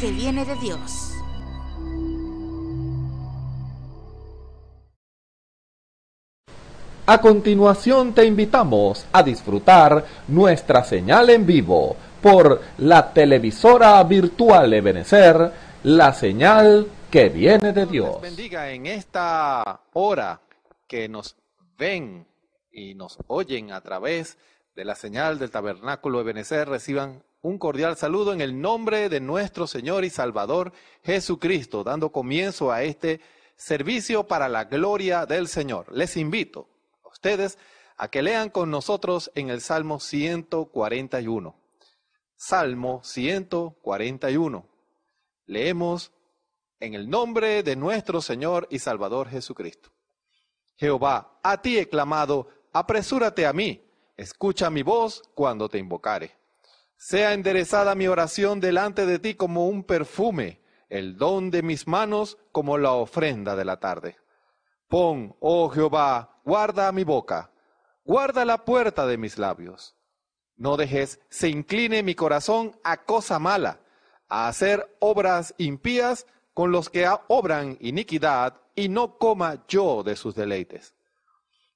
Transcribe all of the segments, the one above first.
que viene de Dios. A continuación te invitamos a disfrutar nuestra señal en vivo por la televisora virtual Ebenecer, la señal que viene de Dios. bendiga en esta hora que nos ven y nos oyen a través de la señal del tabernáculo Ebenecer, reciban un cordial saludo en el nombre de nuestro Señor y Salvador Jesucristo, dando comienzo a este servicio para la gloria del Señor. Les invito a ustedes a que lean con nosotros en el Salmo 141. Salmo 141. Leemos en el nombre de nuestro Señor y Salvador Jesucristo. Jehová, a ti he clamado, apresúrate a mí, escucha mi voz cuando te invocare. Sea enderezada mi oración delante de ti como un perfume, el don de mis manos como la ofrenda de la tarde. Pon, oh Jehová, guarda mi boca, guarda la puerta de mis labios. No dejes se incline mi corazón a cosa mala, a hacer obras impías con los que obran iniquidad, y no coma yo de sus deleites.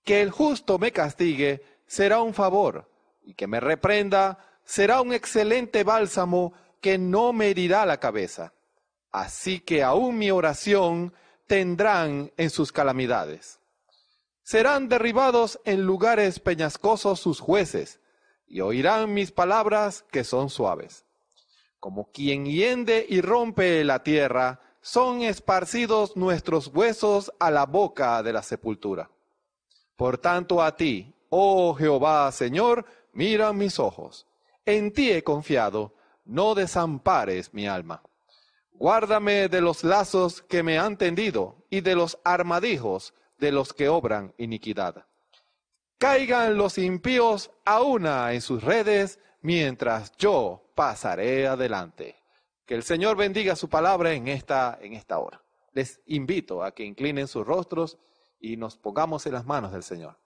Que el justo me castigue será un favor, y que me reprenda será un excelente bálsamo que no me herirá la cabeza. Así que aún mi oración tendrán en sus calamidades. Serán derribados en lugares peñascosos sus jueces, y oirán mis palabras que son suaves. Como quien hiende y rompe la tierra, son esparcidos nuestros huesos a la boca de la sepultura. Por tanto a ti, oh Jehová Señor, mira mis ojos en ti he confiado, no desampares mi alma. Guárdame de los lazos que me han tendido y de los armadijos de los que obran iniquidad. Caigan los impíos a una en sus redes, mientras yo pasaré adelante. Que el Señor bendiga su palabra en esta, en esta hora. Les invito a que inclinen sus rostros y nos pongamos en las manos del Señor.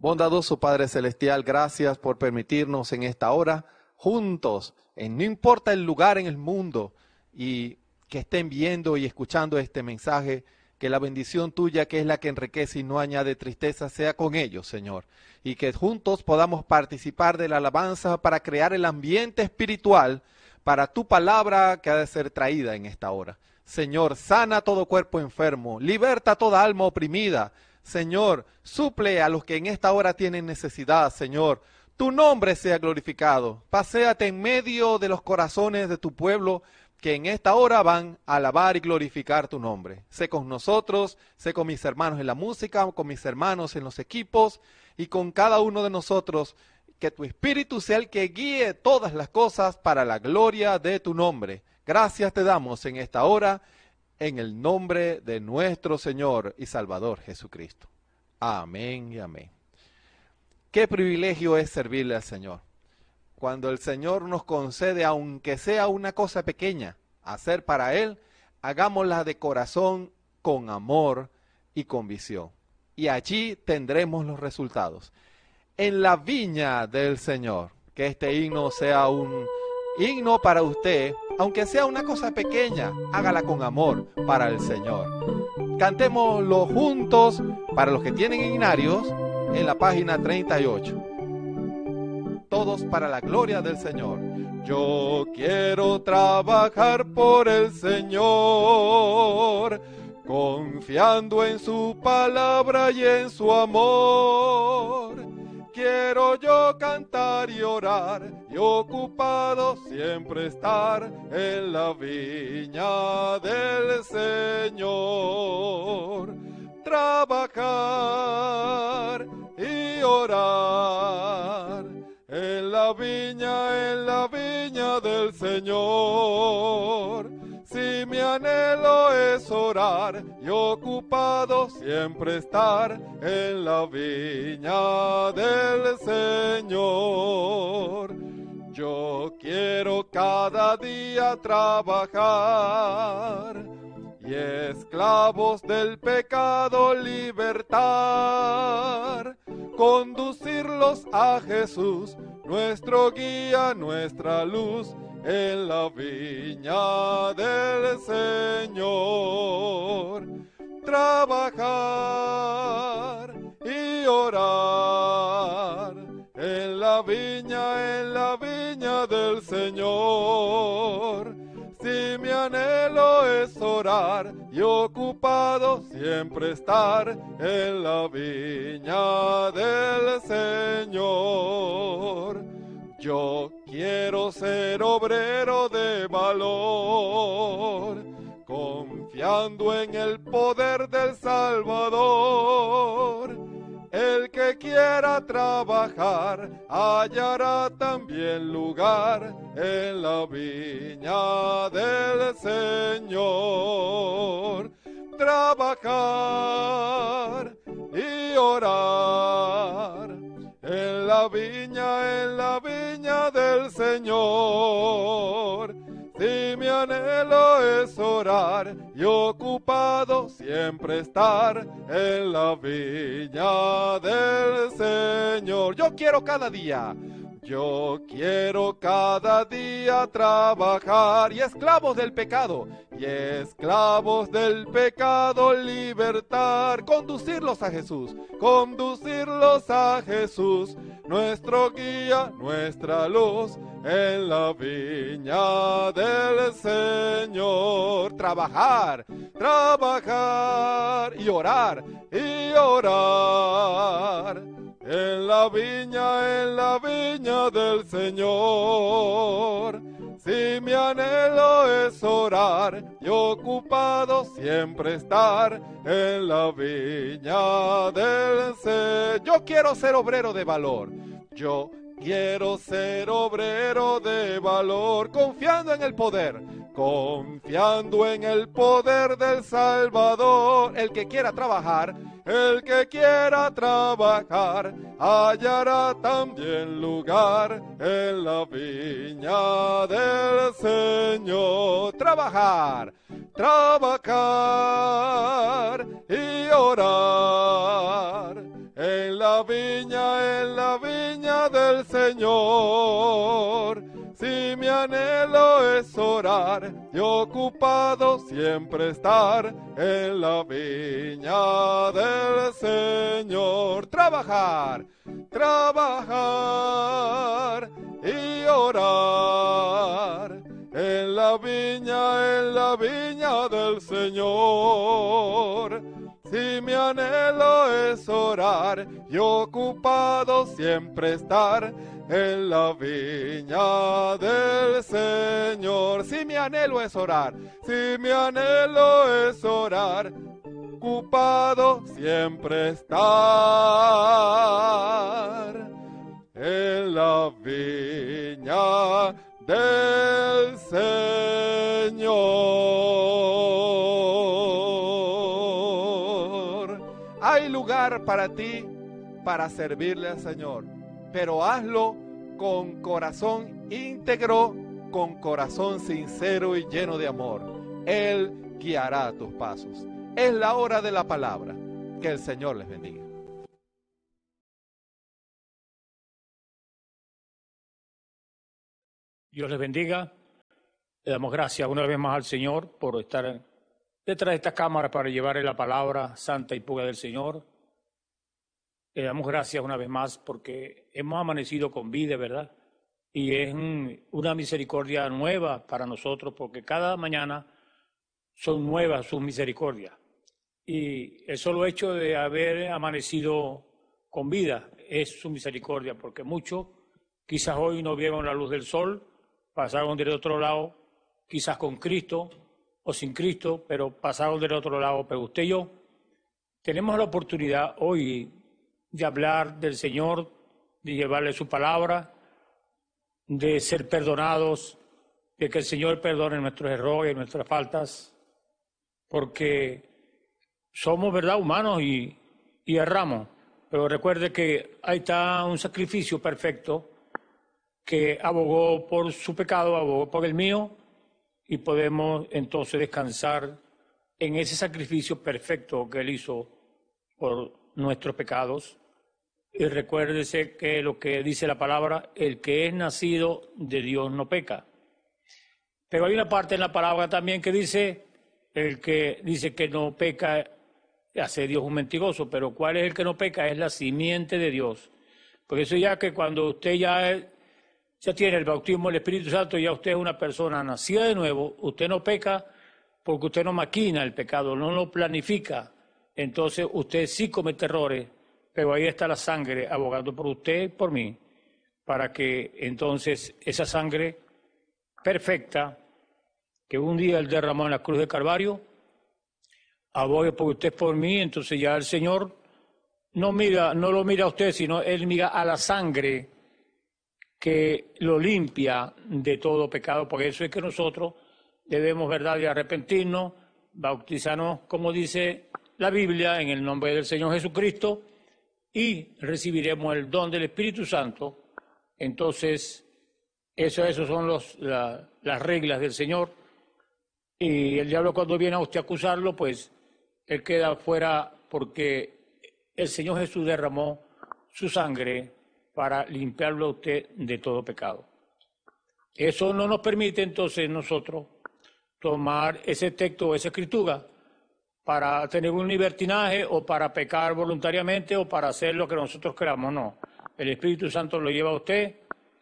Bondadoso Padre Celestial, gracias por permitirnos en esta hora, juntos, en no importa el lugar en el mundo, y que estén viendo y escuchando este mensaje, que la bendición tuya, que es la que enriquece y no añade tristeza, sea con ellos, Señor, y que juntos podamos participar de la alabanza para crear el ambiente espiritual para tu palabra que ha de ser traída en esta hora. Señor, sana todo cuerpo enfermo, liberta toda alma oprimida Señor, suple a los que en esta hora tienen necesidad, Señor. Tu nombre sea glorificado. Paseate en medio de los corazones de tu pueblo que en esta hora van a alabar y glorificar tu nombre. Sé con nosotros, sé con mis hermanos en la música, con mis hermanos en los equipos y con cada uno de nosotros. Que tu espíritu sea el que guíe todas las cosas para la gloria de tu nombre. Gracias te damos en esta hora en el nombre de nuestro Señor y Salvador Jesucristo. Amén y amén. Qué privilegio es servirle al Señor. Cuando el Señor nos concede, aunque sea una cosa pequeña, hacer para Él, hagámosla de corazón, con amor y con visión Y allí tendremos los resultados. En la viña del Señor, que este himno sea un himno para usted aunque sea una cosa pequeña, hágala con amor para el Señor. Cantémoslo juntos para los que tienen ignarios en la página 38. Todos para la gloria del Señor. Yo quiero trabajar por el Señor, confiando en su palabra y en su amor quiero yo cantar y orar y ocupado siempre estar en la viña del Señor. Trabajar y orar en la viña, en la viña del Señor si mi anhelo es orar y ocupado siempre estar en la viña del Señor. Yo quiero cada día trabajar y esclavos del pecado libertar, conducirlos a Jesús, nuestro guía, nuestra luz en la viña del Señor. Trabajar y orar en la viña, en la viña del Señor. Si mi anhelo es orar y ocupado siempre estar en la viña del Señor. Yo Quiero ser obrero de valor, confiando en el poder del Salvador. El que quiera trabajar hallará también lugar en la viña del Señor. Trabajar y orar viña, en la viña del Señor. Si mi anhelo es orar y ocupado siempre estar en la viña del Señor. Yo quiero cada día yo quiero cada día trabajar y esclavos del pecado, y esclavos del pecado libertar, conducirlos a Jesús, conducirlos a Jesús, nuestro guía, nuestra luz, en la viña del Señor. Trabajar, trabajar y orar, y orar en la viña, en la viña del Señor. Si mi anhelo es orar y ocupado siempre estar en la viña del Señor. Yo quiero ser obrero de valor. Yo quiero ser obrero de valor, confiando en el poder confiando en el poder del Salvador. El que quiera trabajar, el que quiera trabajar, hallará también lugar en la viña del Señor. Trabajar, trabajar y orar. En la viña, en la viña del Señor si mi anhelo es orar y ocupado siempre estar en la viña del Señor. Trabajar, trabajar y orar. En la viña, en la viña del Señor. Si mi anhelo es orar y ocupado siempre estar en la viña del Señor. Si mi anhelo es orar, si mi anhelo es orar, ocupado siempre estar en la viña del Señor. Hay lugar para ti para servirle al Señor pero hazlo con corazón íntegro, con corazón sincero y lleno de amor. Él guiará tus pasos. Es la hora de la palabra. Que el Señor les bendiga. Dios les bendiga. Le damos gracias una vez más al Señor por estar detrás de esta cámara para llevarle la palabra santa y pura del Señor. Le damos gracias una vez más porque hemos amanecido con vida, ¿verdad? Y es una misericordia nueva para nosotros porque cada mañana son nuevas sus misericordias. Y el solo hecho de haber amanecido con vida es su misericordia, porque muchos quizás hoy no vieron la luz del sol, pasaron del otro lado, quizás con Cristo o sin Cristo, pero pasaron del otro lado. Pero usted y yo tenemos la oportunidad hoy de hablar del Señor, de llevarle su palabra, de ser perdonados, de que el Señor perdone nuestros errores, nuestras faltas, porque somos, ¿verdad?, humanos y, erramos. Pero recuerde que ahí está un sacrificio perfecto que abogó por su pecado, abogó por el mío, y podemos entonces descansar en ese sacrificio perfecto que él hizo por nuestros pecados. Y recuérdese que lo que dice la palabra, el que es nacido de Dios no peca. Pero hay una parte en la palabra también que dice, el que dice que no peca hace Dios un mentiroso, pero ¿cuál es el que no peca? Es la simiente de Dios. Por eso ya que cuando usted ya, ya tiene el bautismo del Espíritu Santo, ya usted es una persona nacida de nuevo, usted no peca porque usted no maquina el pecado, no lo planifica, entonces usted sí comete errores, pero ahí está la sangre abogando por usted y por mí, para que entonces esa sangre perfecta que un día el derramó en la cruz de Calvario, abogue por usted por mí, entonces ya el Señor no mira, no lo mira a usted, sino él mira a la sangre que lo limpia de todo pecado. Por eso es que nosotros debemos, ¿verdad?, de arrepentirnos, bautizarnos, como dice la Biblia en el nombre del Señor Jesucristo y recibiremos el don del Espíritu Santo. Entonces, eso, son los, las reglas del Señor. Y el diablo cuando viene a usted a acusarlo, pues él queda fuera porque el Señor Jesús derramó su sangre para limpiarlo a usted de todo pecado. Eso no nos permite entonces nosotros tomar ese texto o esa escritura para tener un libertinaje o para pecar voluntariamente o para hacer lo que nosotros creamos, no. El Espíritu Santo lo lleva a usted.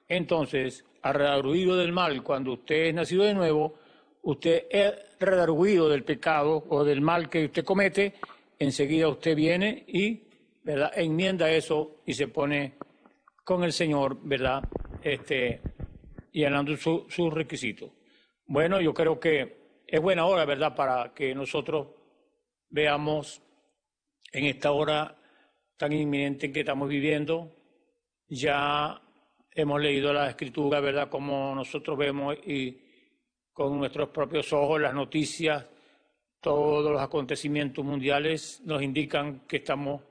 Entonces, redarguido del mal, cuando usted es nacido de nuevo, usted es redarguido del pecado o del mal que usted comete, enseguida usted viene y ¿verdad? enmienda eso y se pone con el Señor, ¿verdad? Este, llenando sus su requisitos. Bueno, yo creo que es buena hora, ¿verdad?, para que nosotros veamos en esta hora tan inminente que estamos viviendo. Ya hemos leído la escritura, ¿verdad? Como nosotros vemos y con nuestros propios ojos las noticias, todos los acontecimientos mundiales nos indican que estamos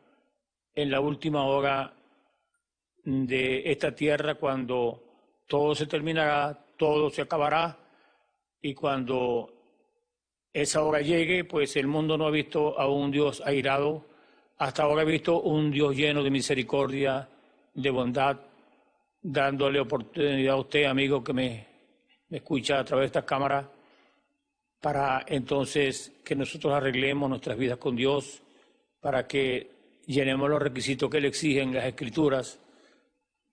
en la última hora de esta tierra cuando todo se terminará, todo se acabará y cuando esa hora llegue, pues el mundo no ha visto a un Dios airado, hasta ahora ha visto un Dios lleno de misericordia, de bondad, dándole oportunidad a usted, amigo, que me, escucha a través de esta cámara, para entonces que nosotros arreglemos nuestras vidas con Dios, para que llenemos los requisitos que le exigen las Escrituras,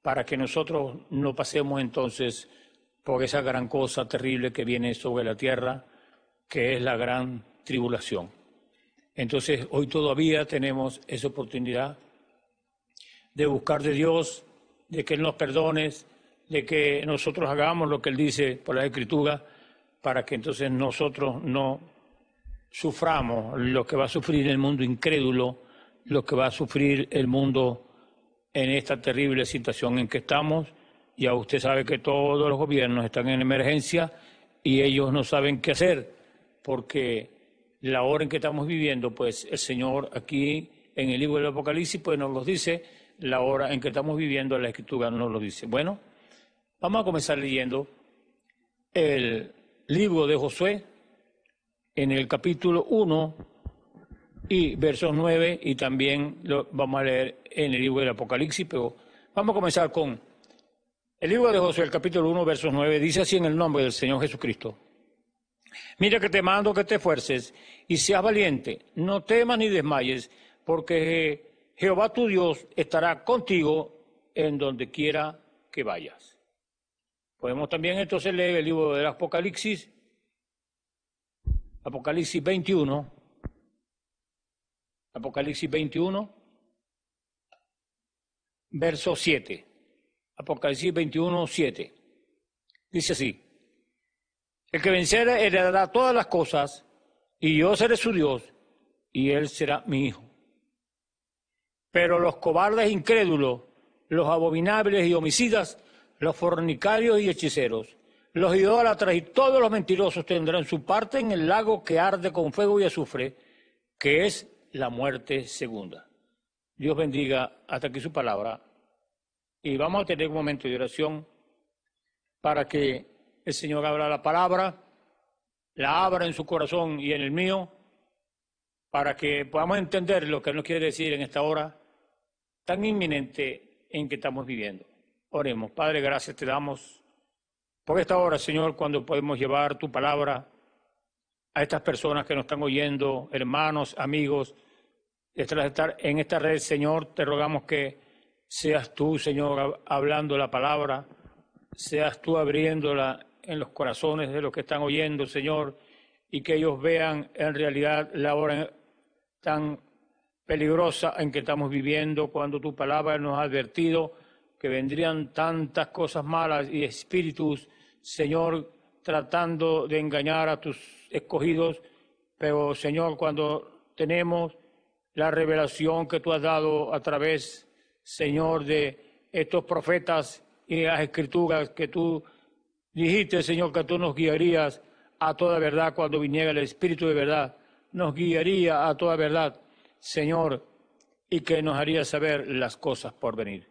para que nosotros no pasemos entonces por esa gran cosa terrible que viene sobre la tierra que es la gran tribulación. Entonces, hoy todavía tenemos esa oportunidad de buscar de Dios, de que Él nos perdone, de que nosotros hagamos lo que Él dice por la Escritura, para que entonces nosotros no suframos lo que va a sufrir el mundo incrédulo, lo que va a sufrir el mundo en esta terrible situación en que estamos. Ya usted sabe que todos los gobiernos están en emergencia y ellos no saben qué hacer porque la hora en que estamos viviendo, pues el Señor aquí en el libro del Apocalipsis, pues nos lo dice, la hora en que estamos viviendo, la Escritura nos lo dice. Bueno, vamos a comenzar leyendo el libro de Josué en el capítulo 1 y versos 9 y también lo vamos a leer en el libro del Apocalipsis, pero vamos a comenzar con el libro de Josué, el capítulo 1, versos 9, dice así en el nombre del Señor Jesucristo. Mira que te mando que te esfuerces y seas valiente, no temas ni desmayes, porque Jehová tu Dios estará contigo en donde quiera que vayas. Podemos también entonces leer el libro del Apocalipsis, Apocalipsis 21, Apocalipsis 21, verso 7, Apocalipsis 21, 7. Dice así, el que venciera heredará todas las cosas, y yo seré su Dios, y él será mi hijo. Pero los cobardes incrédulos, los abominables y homicidas, los fornicarios y hechiceros, los idólatras y todos los mentirosos tendrán su parte en el lago que arde con fuego y azufre, que es la muerte segunda. Dios bendiga hasta aquí su palabra. Y vamos a tener un momento de oración para que el Señor habla la palabra, la abra en su corazón y en el mío, para que podamos entender lo que nos quiere decir en esta hora tan inminente en que estamos viviendo. Oremos, Padre, gracias te damos por esta hora, Señor, cuando podemos llevar tu palabra a estas personas que nos están oyendo, hermanos, amigos, en esta red, Señor, te rogamos que seas tú, Señor, hablando la palabra, seas tú abriéndola en los corazones de los que están oyendo, Señor, y que ellos vean en realidad la hora tan peligrosa en que estamos viviendo, cuando tu palabra nos ha advertido que vendrían tantas cosas malas y espíritus, Señor, tratando de engañar a tus escogidos, pero Señor, cuando tenemos la revelación que tú has dado a través, Señor, de estos profetas y las escrituras que tú Dijiste, Señor, que tú nos guiarías a toda verdad cuando viniera el Espíritu de verdad. Nos guiaría a toda verdad, Señor, y que nos haría saber las cosas por venir.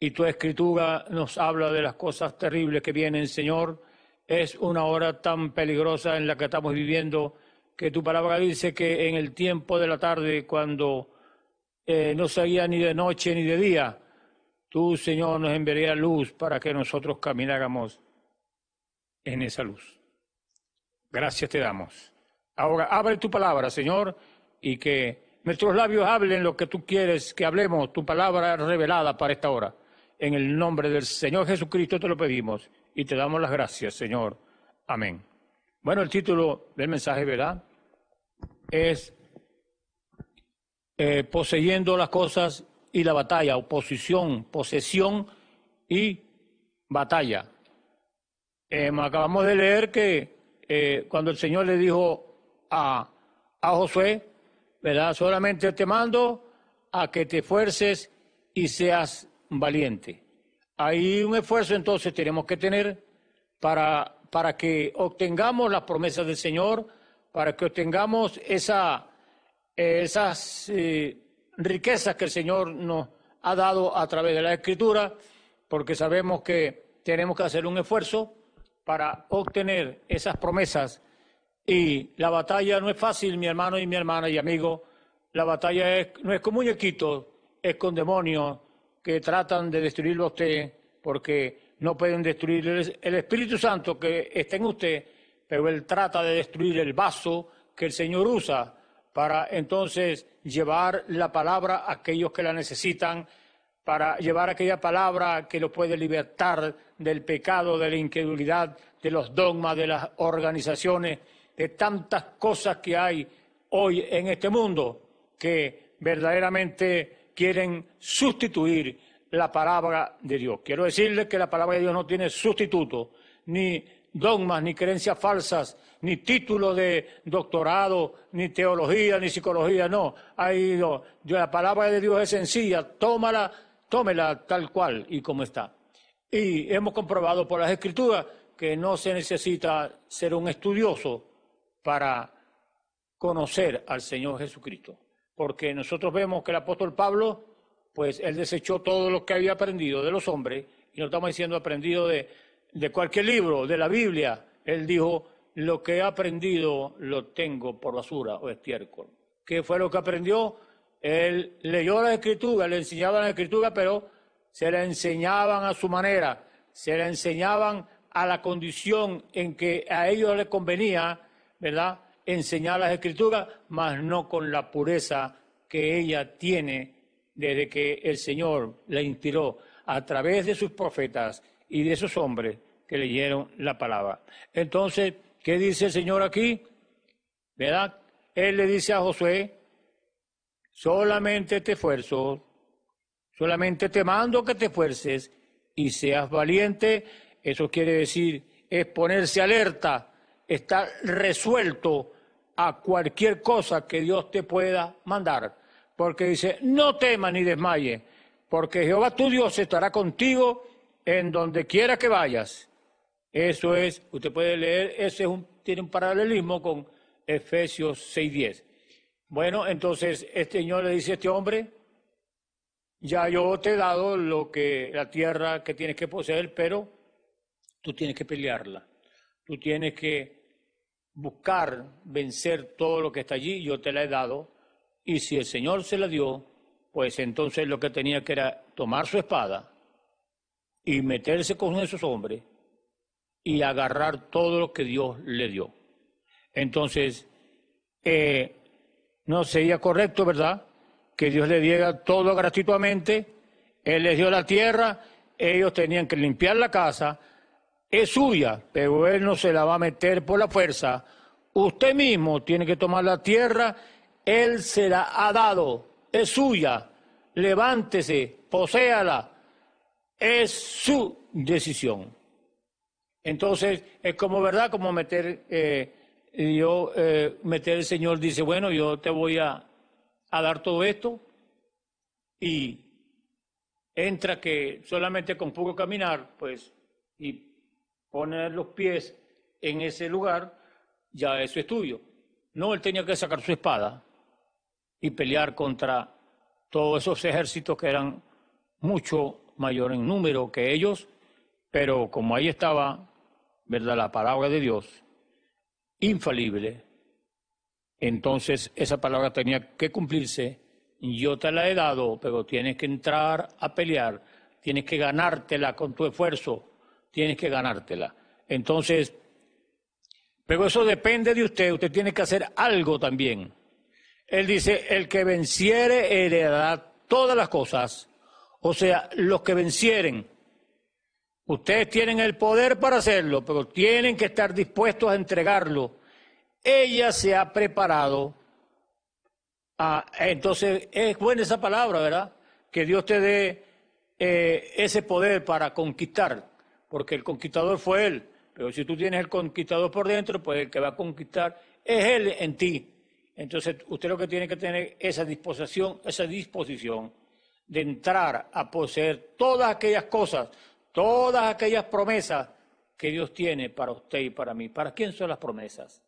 Y tu escritura nos habla de las cosas terribles que vienen, Señor. Es una hora tan peligrosa en la que estamos viviendo que tu palabra dice que en el tiempo de la tarde, cuando eh, no salía ni de noche ni de día, tú, Señor, nos enviarías luz para que nosotros camináramos en esa luz. Gracias te damos. Ahora abre tu palabra, Señor, y que nuestros labios hablen lo que tú quieres que hablemos, tu palabra revelada para esta hora. En el nombre del Señor Jesucristo te lo pedimos y te damos las gracias, Señor. Amén. Bueno, el título del mensaje, ¿verdad? Es eh, poseyendo las cosas y la batalla, oposición, posesión y batalla. Eh, acabamos de leer que eh, cuando el Señor le dijo a, a Josué, ¿verdad? Solamente te mando a que te esfuerces y seas valiente. Hay un esfuerzo entonces tenemos que tener para, para que obtengamos las promesas del Señor, para que obtengamos esa, esas eh, riquezas que el Señor nos ha dado a través de la Escritura, porque sabemos que tenemos que hacer un esfuerzo para obtener esas promesas. Y la batalla no es fácil, mi hermano y mi hermana y amigo. La batalla es, no es con muñequitos, es con demonios que tratan de destruirlo a usted porque no pueden destruir el Espíritu Santo que está en usted, pero él trata de destruir el vaso que el Señor usa para entonces llevar la palabra a aquellos que la necesitan para llevar aquella palabra que lo puede libertar del pecado, de la incredulidad, de los dogmas, de las organizaciones, de tantas cosas que hay hoy en este mundo que verdaderamente quieren sustituir la palabra de Dios. Quiero decirles que la palabra de Dios no tiene sustituto, ni dogmas, ni creencias falsas, ni título de doctorado, ni teología, ni psicología, no. hay. no. La palabra de Dios es sencilla, tómala tómela tal cual y como está. Y hemos comprobado por las escrituras que no se necesita ser un estudioso para conocer al Señor Jesucristo, porque nosotros vemos que el apóstol Pablo, pues él desechó todo lo que había aprendido de los hombres, y no estamos diciendo aprendido de, de cualquier libro, de la Biblia, él dijo, lo que he aprendido lo tengo por basura o estiércol. ¿Qué fue lo que aprendió? Él leyó la escritura, le enseñaban la escritura, pero se la enseñaban a su manera, se la enseñaban a la condición en que a ellos les convenía, ¿verdad? Enseñar las escrituras, mas no con la pureza que ella tiene desde que el Señor la inspiró a través de sus profetas y de esos hombres que leyeron la palabra. Entonces, ¿qué dice el Señor aquí? ¿Verdad? Él le dice a Josué, solamente te esfuerzo, solamente te mando que te esfuerces y seas valiente. Eso quiere decir, es ponerse alerta, estar resuelto a cualquier cosa que Dios te pueda mandar. Porque dice, no temas ni desmaye, porque Jehová tu Dios estará contigo en donde quiera que vayas. Eso es, usted puede leer, ese tiene un paralelismo con Efesios 6.10. Bueno, entonces este señor le dice a este hombre, ya yo te he dado lo que, la tierra que tienes que poseer, pero tú tienes que pelearla. Tú tienes que buscar vencer todo lo que está allí, yo te la he dado. Y si el Señor se la dio, pues entonces lo que tenía que era tomar su espada y meterse con esos hombres y agarrar todo lo que Dios le dio. Entonces, eh, no sería correcto, ¿verdad? Que Dios le diera todo gratuitamente, Él les dio la tierra, ellos tenían que limpiar la casa, es suya, pero Él no se la va a meter por la fuerza. Usted mismo tiene que tomar la tierra, Él se la ha dado, es suya, levántese, poséala, es su decisión. Entonces, es como verdad, como meter eh, y yo eh, al el Señor dice, bueno, yo te voy a, dar todo esto y entra que solamente con poco caminar, pues, y poner los pies en ese lugar, ya es su estudio. No, él tenía que sacar su espada y pelear contra todos esos ejércitos que eran mucho mayor en número que ellos, pero como ahí estaba, ¿verdad? La palabra de Dios, infalible, entonces esa palabra tenía que cumplirse. Yo te la he dado, pero tienes que entrar a pelear, tienes que ganártela con tu esfuerzo, tienes que ganártela. Entonces, pero eso depende de usted, usted tiene que hacer algo también. Él dice, el que venciere heredará todas las cosas, o sea, los que vencieren Ustedes tienen el poder para hacerlo, pero tienen que estar dispuestos a entregarlo. Ella se ha preparado. entonces, es buena esa palabra, ¿verdad? Que Dios te dé eh, ese poder para conquistar, porque el conquistador fue Él. Pero si tú tienes el conquistador por dentro, pues el que va a conquistar es Él en ti. Entonces, usted lo que tiene que tener es esa disposición, esa disposición de entrar a poseer todas aquellas cosas todas aquellas promesas que Dios tiene para usted y para mí. ¿Para quién son las promesas?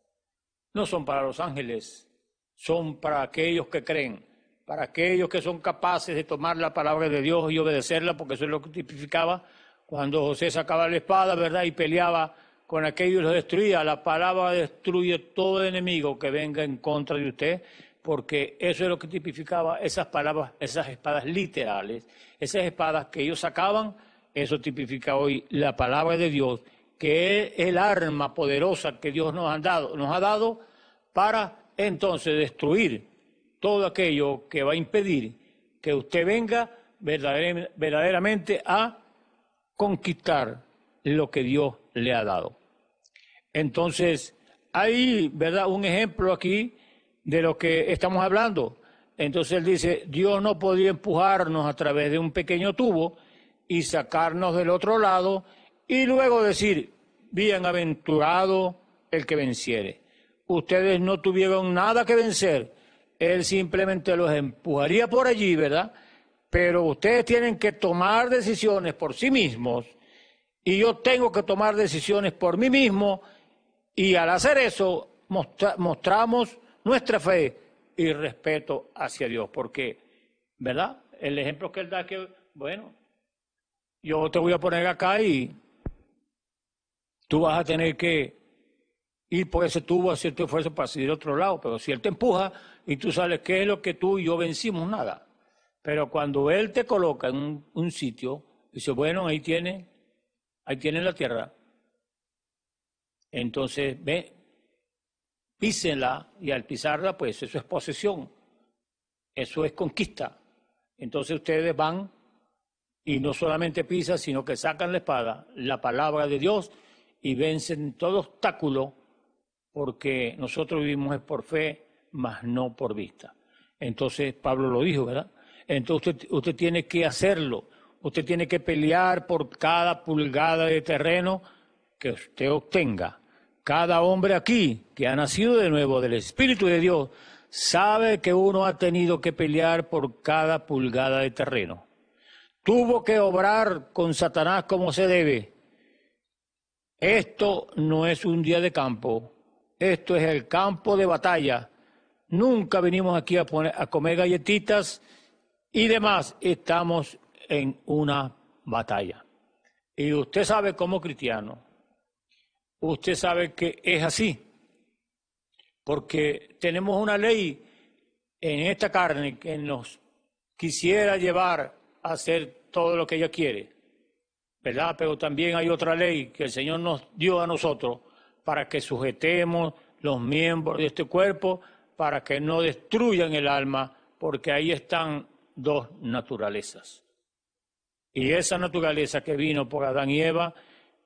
No son para los ángeles, son para aquellos que creen, para aquellos que son capaces de tomar la palabra de Dios y obedecerla, porque eso es lo que tipificaba cuando José sacaba la espada, ¿verdad? Y peleaba con aquellos y los destruía. La palabra destruye todo enemigo que venga en contra de usted, porque eso es lo que tipificaba esas palabras, esas espadas literales, esas espadas que ellos sacaban eso tipifica hoy la palabra de Dios, que es el arma poderosa que Dios nos ha dado, nos ha dado para entonces destruir todo aquello que va a impedir que usted venga verdaderamente a conquistar lo que Dios le ha dado. Entonces, hay, ¿verdad?, un ejemplo aquí de lo que estamos hablando. Entonces él dice, Dios no podía empujarnos a través de un pequeño tubo, y sacarnos del otro lado y luego decir, bienaventurado el que venciere. Ustedes no tuvieron nada que vencer, él simplemente los empujaría por allí, ¿verdad? Pero ustedes tienen que tomar decisiones por sí mismos y yo tengo que tomar decisiones por mí mismo y al hacer eso mostramos nuestra fe y respeto hacia Dios, porque, ¿verdad? El ejemplo que él da que, bueno, yo te voy a poner acá y tú vas a tener que ir por ese tubo, hacer tu esfuerzo para seguir otro lado. Pero si él te empuja y tú sabes qué es lo que tú y yo vencimos, nada. Pero cuando él te coloca en un, sitio y dice, bueno, ahí tiene, ahí tiene la tierra. Entonces, ve, písenla y al pisarla, pues eso es posesión, eso es conquista. Entonces ustedes van y no solamente pisa, sino que sacan la espada, la palabra de Dios, y vencen todo obstáculo, porque nosotros vivimos es por fe, mas no por vista. Entonces, Pablo lo dijo, ¿verdad? Entonces usted, usted tiene que hacerlo, usted tiene que pelear por cada pulgada de terreno que usted obtenga. Cada hombre aquí que ha nacido de nuevo del Espíritu de Dios sabe que uno ha tenido que pelear por cada pulgada de terreno tuvo que obrar con Satanás como se debe. Esto no es un día de campo, esto es el campo de batalla. Nunca venimos aquí a, a comer galletitas y demás, estamos en una batalla. Y usted sabe como cristiano, usted sabe que es así, porque tenemos una ley en esta carne que nos quisiera llevar hacer todo lo que ella quiere, ¿verdad? Pero también hay otra ley que el Señor nos dio a nosotros para que sujetemos los miembros de este cuerpo, para que no destruyan el alma, porque ahí están dos naturalezas. Y esa naturaleza que vino por Adán y Eva,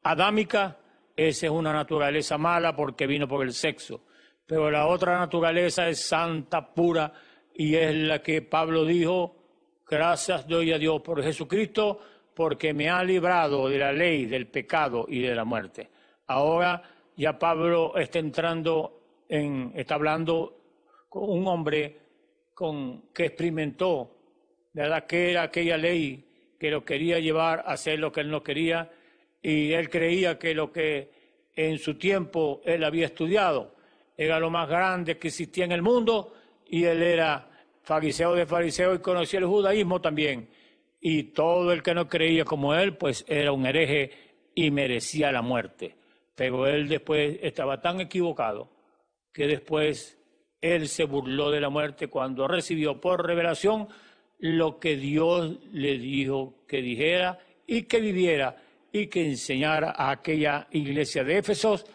adámica, esa es una naturaleza mala porque vino por el sexo. Pero la otra naturaleza es santa, pura, y es la que Pablo dijo, Gracias doy a Dios por Jesucristo, porque me ha librado de la ley, del pecado y de la muerte. Ahora ya Pablo está entrando está hablando con un hombre con, que experimentó, ¿verdad? Que era aquella ley que lo quería llevar a hacer lo que él no quería y él creía que lo que en su tiempo él había estudiado era lo más grande que existía en el mundo y él era fariseo de fariseo y conocía el judaísmo también. Y todo el que no creía como él, pues era un hereje y merecía la muerte. Pero él después estaba tan equivocado que después él se burló de la muerte cuando recibió por revelación lo que Dios le dijo que dijera y que viviera y que enseñara a aquella iglesia de Éfesos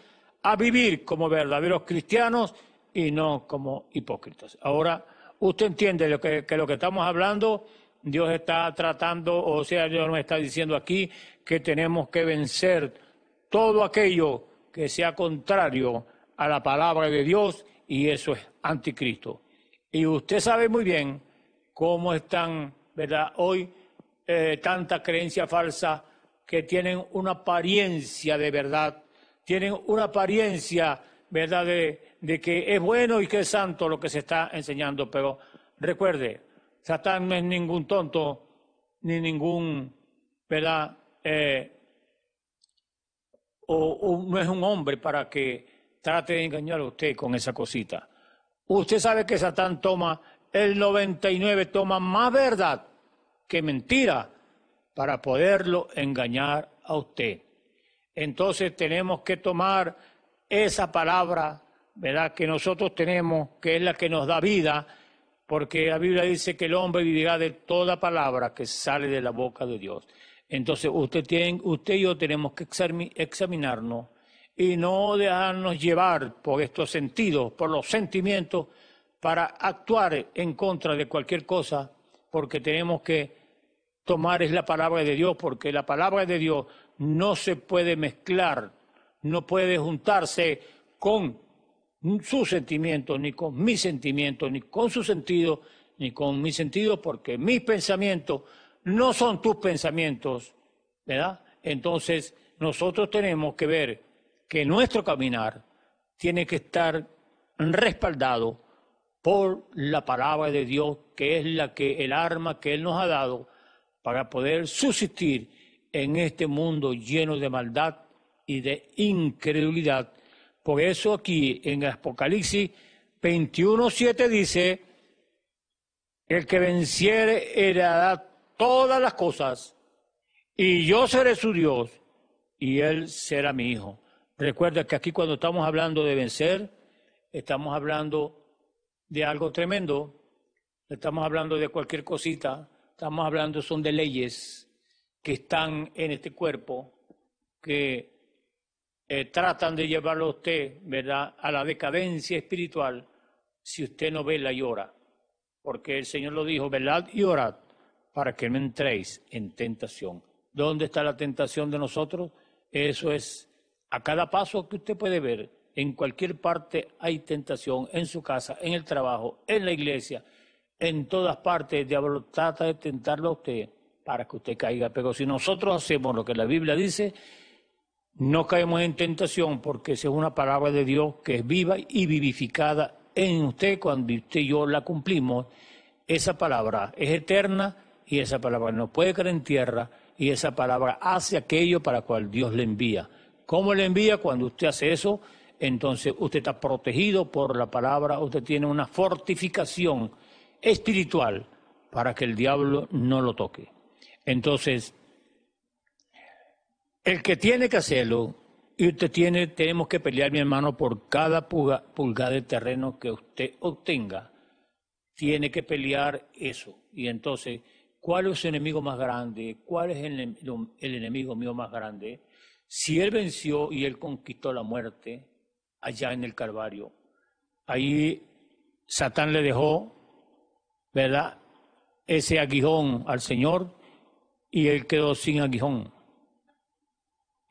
a vivir como verdaderos cristianos y no como hipócritas. Ahora Usted entiende que, lo que estamos hablando, Dios está tratando, o sea, Dios nos está diciendo aquí que tenemos que vencer todo aquello que sea contrario a la palabra de Dios y eso es anticristo. Y usted sabe muy bien cómo están, ¿verdad? Hoy eh, tanta creencia falsa que tienen una apariencia de verdad, tienen una apariencia ¿verdad? De, que es bueno y que es santo lo que se está enseñando, pero recuerde, Satán no es ningún tonto ni ningún, ¿verdad? Eh, o, no es un hombre para que trate de engañar a usted con esa cosita. Usted sabe que Satán toma, el 99 toma más verdad que mentira para poderlo engañar a usted. Entonces tenemos que tomar esa palabra, ¿verdad?, que nosotros tenemos, que es la que nos da vida, porque la Biblia dice que el hombre vivirá de toda palabra que sale de la boca de Dios. Entonces, usted, tiene, usted y yo tenemos que examinarnos y no dejarnos llevar por estos sentidos, por los sentimientos, para actuar en contra de cualquier cosa, porque tenemos que tomar es la palabra de Dios, porque la palabra de Dios no se puede mezclar no puede juntarse con sus sentimientos, ni con mis sentimientos, ni con su sentido, ni con mis sentidos, porque mis pensamientos no son tus pensamientos, ¿verdad? Entonces nosotros tenemos que ver que nuestro caminar tiene que estar respaldado por la palabra de Dios, que es la que el arma que Él nos ha dado para poder subsistir en este mundo lleno de maldad de incredulidad. Por eso aquí en Apocalipsis 21.7 dice, el que venciere heredará todas las cosas, y yo seré su Dios, y él será mi hijo. Recuerda que aquí cuando estamos hablando de vencer, estamos hablando de algo tremendo, estamos hablando de cualquier cosita, estamos hablando son de leyes que están en este cuerpo, que eh, tratan de llevarlo a usted, ¿verdad?, a la decadencia espiritual si usted no vela y ora. Porque el Señor lo dijo, velad y orad para que no entréis en tentación. ¿Dónde está la tentación de nosotros? Eso es a cada paso que usted puede ver. En cualquier parte hay tentación, en su casa, en el trabajo, en la iglesia, en todas partes. El diablo trata de tentarlo a usted para que usted caiga. Pero si nosotros hacemos lo que la Biblia dice, no caemos en tentación porque esa es una palabra de Dios que es viva y vivificada en usted cuando usted y yo la cumplimos. Esa palabra es eterna y esa palabra no puede caer en tierra y esa palabra hace aquello para cual Dios le envía. ¿Cómo le envía? Cuando usted hace eso, entonces usted está protegido por la palabra, usted tiene una fortificación espiritual para que el diablo no lo toque. Entonces, el que tiene que hacerlo, y usted tiene, tenemos que pelear, mi hermano, por cada pulgada de terreno que usted obtenga, tiene que pelear eso. Y entonces, ¿cuál es su enemigo más grande? ¿Cuál es el, el enemigo mío más grande? Si él venció y él conquistó la muerte allá en el Calvario, ahí Satán le dejó, ¿verdad? Ese aguijón al Señor y él quedó sin aguijón.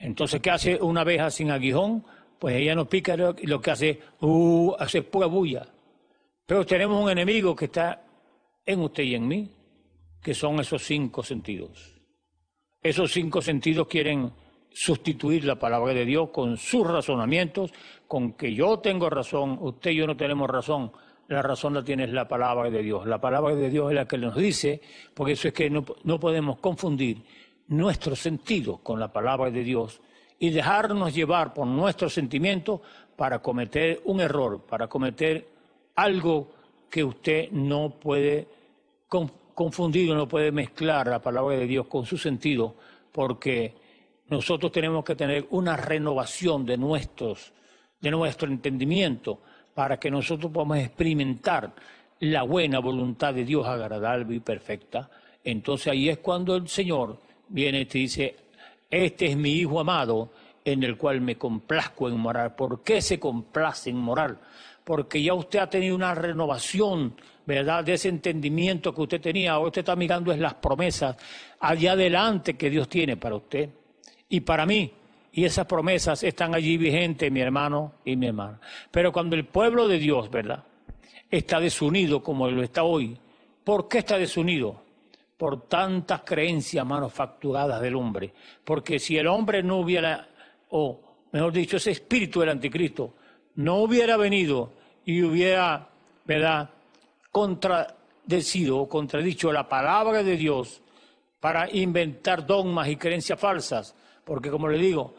Entonces, ¿qué hace una abeja sin aguijón? Pues ella no pica y lo que hace, uh, hace pura bulla. Pero tenemos un enemigo que está en usted y en mí, que son esos cinco sentidos. Esos cinco sentidos quieren sustituir la palabra de Dios con sus razonamientos, con que yo tengo razón, usted y yo no tenemos razón. La razón la tiene la palabra de Dios. La palabra de Dios es la que nos dice, porque eso es que no podemos confundir nuestro sentido con la palabra de Dios y dejarnos llevar por nuestros sentimientos para cometer un error, para cometer algo que usted no puede confundir, no puede mezclar la palabra de Dios con su sentido, porque nosotros tenemos que tener una renovación de, nuestros, de nuestro entendimiento para que nosotros podamos experimentar la buena voluntad de Dios agradable y perfecta. Entonces ahí es cuando el Señor viene y te dice, este es mi Hijo amado en el cual me complazco en morar. ¿Por qué se complace en morar? Porque ya usted ha tenido una renovación, ¿verdad? De ese entendimiento que usted tenía. Ahora usted está mirando es las promesas allá adelante que Dios tiene para usted y para mí. Y esas promesas están allí vigentes, mi hermano y mi hermana. Pero cuando el pueblo de Dios, ¿verdad? Está desunido como lo está hoy. ¿Por qué está desunido? por tantas creencias manufacturadas del hombre. Porque si el hombre no hubiera, o mejor dicho, ese espíritu del anticristo, no hubiera venido y hubiera, ¿verdad?, contradecido o contradicho la palabra de Dios para inventar dogmas y creencias falsas. Porque como le digo,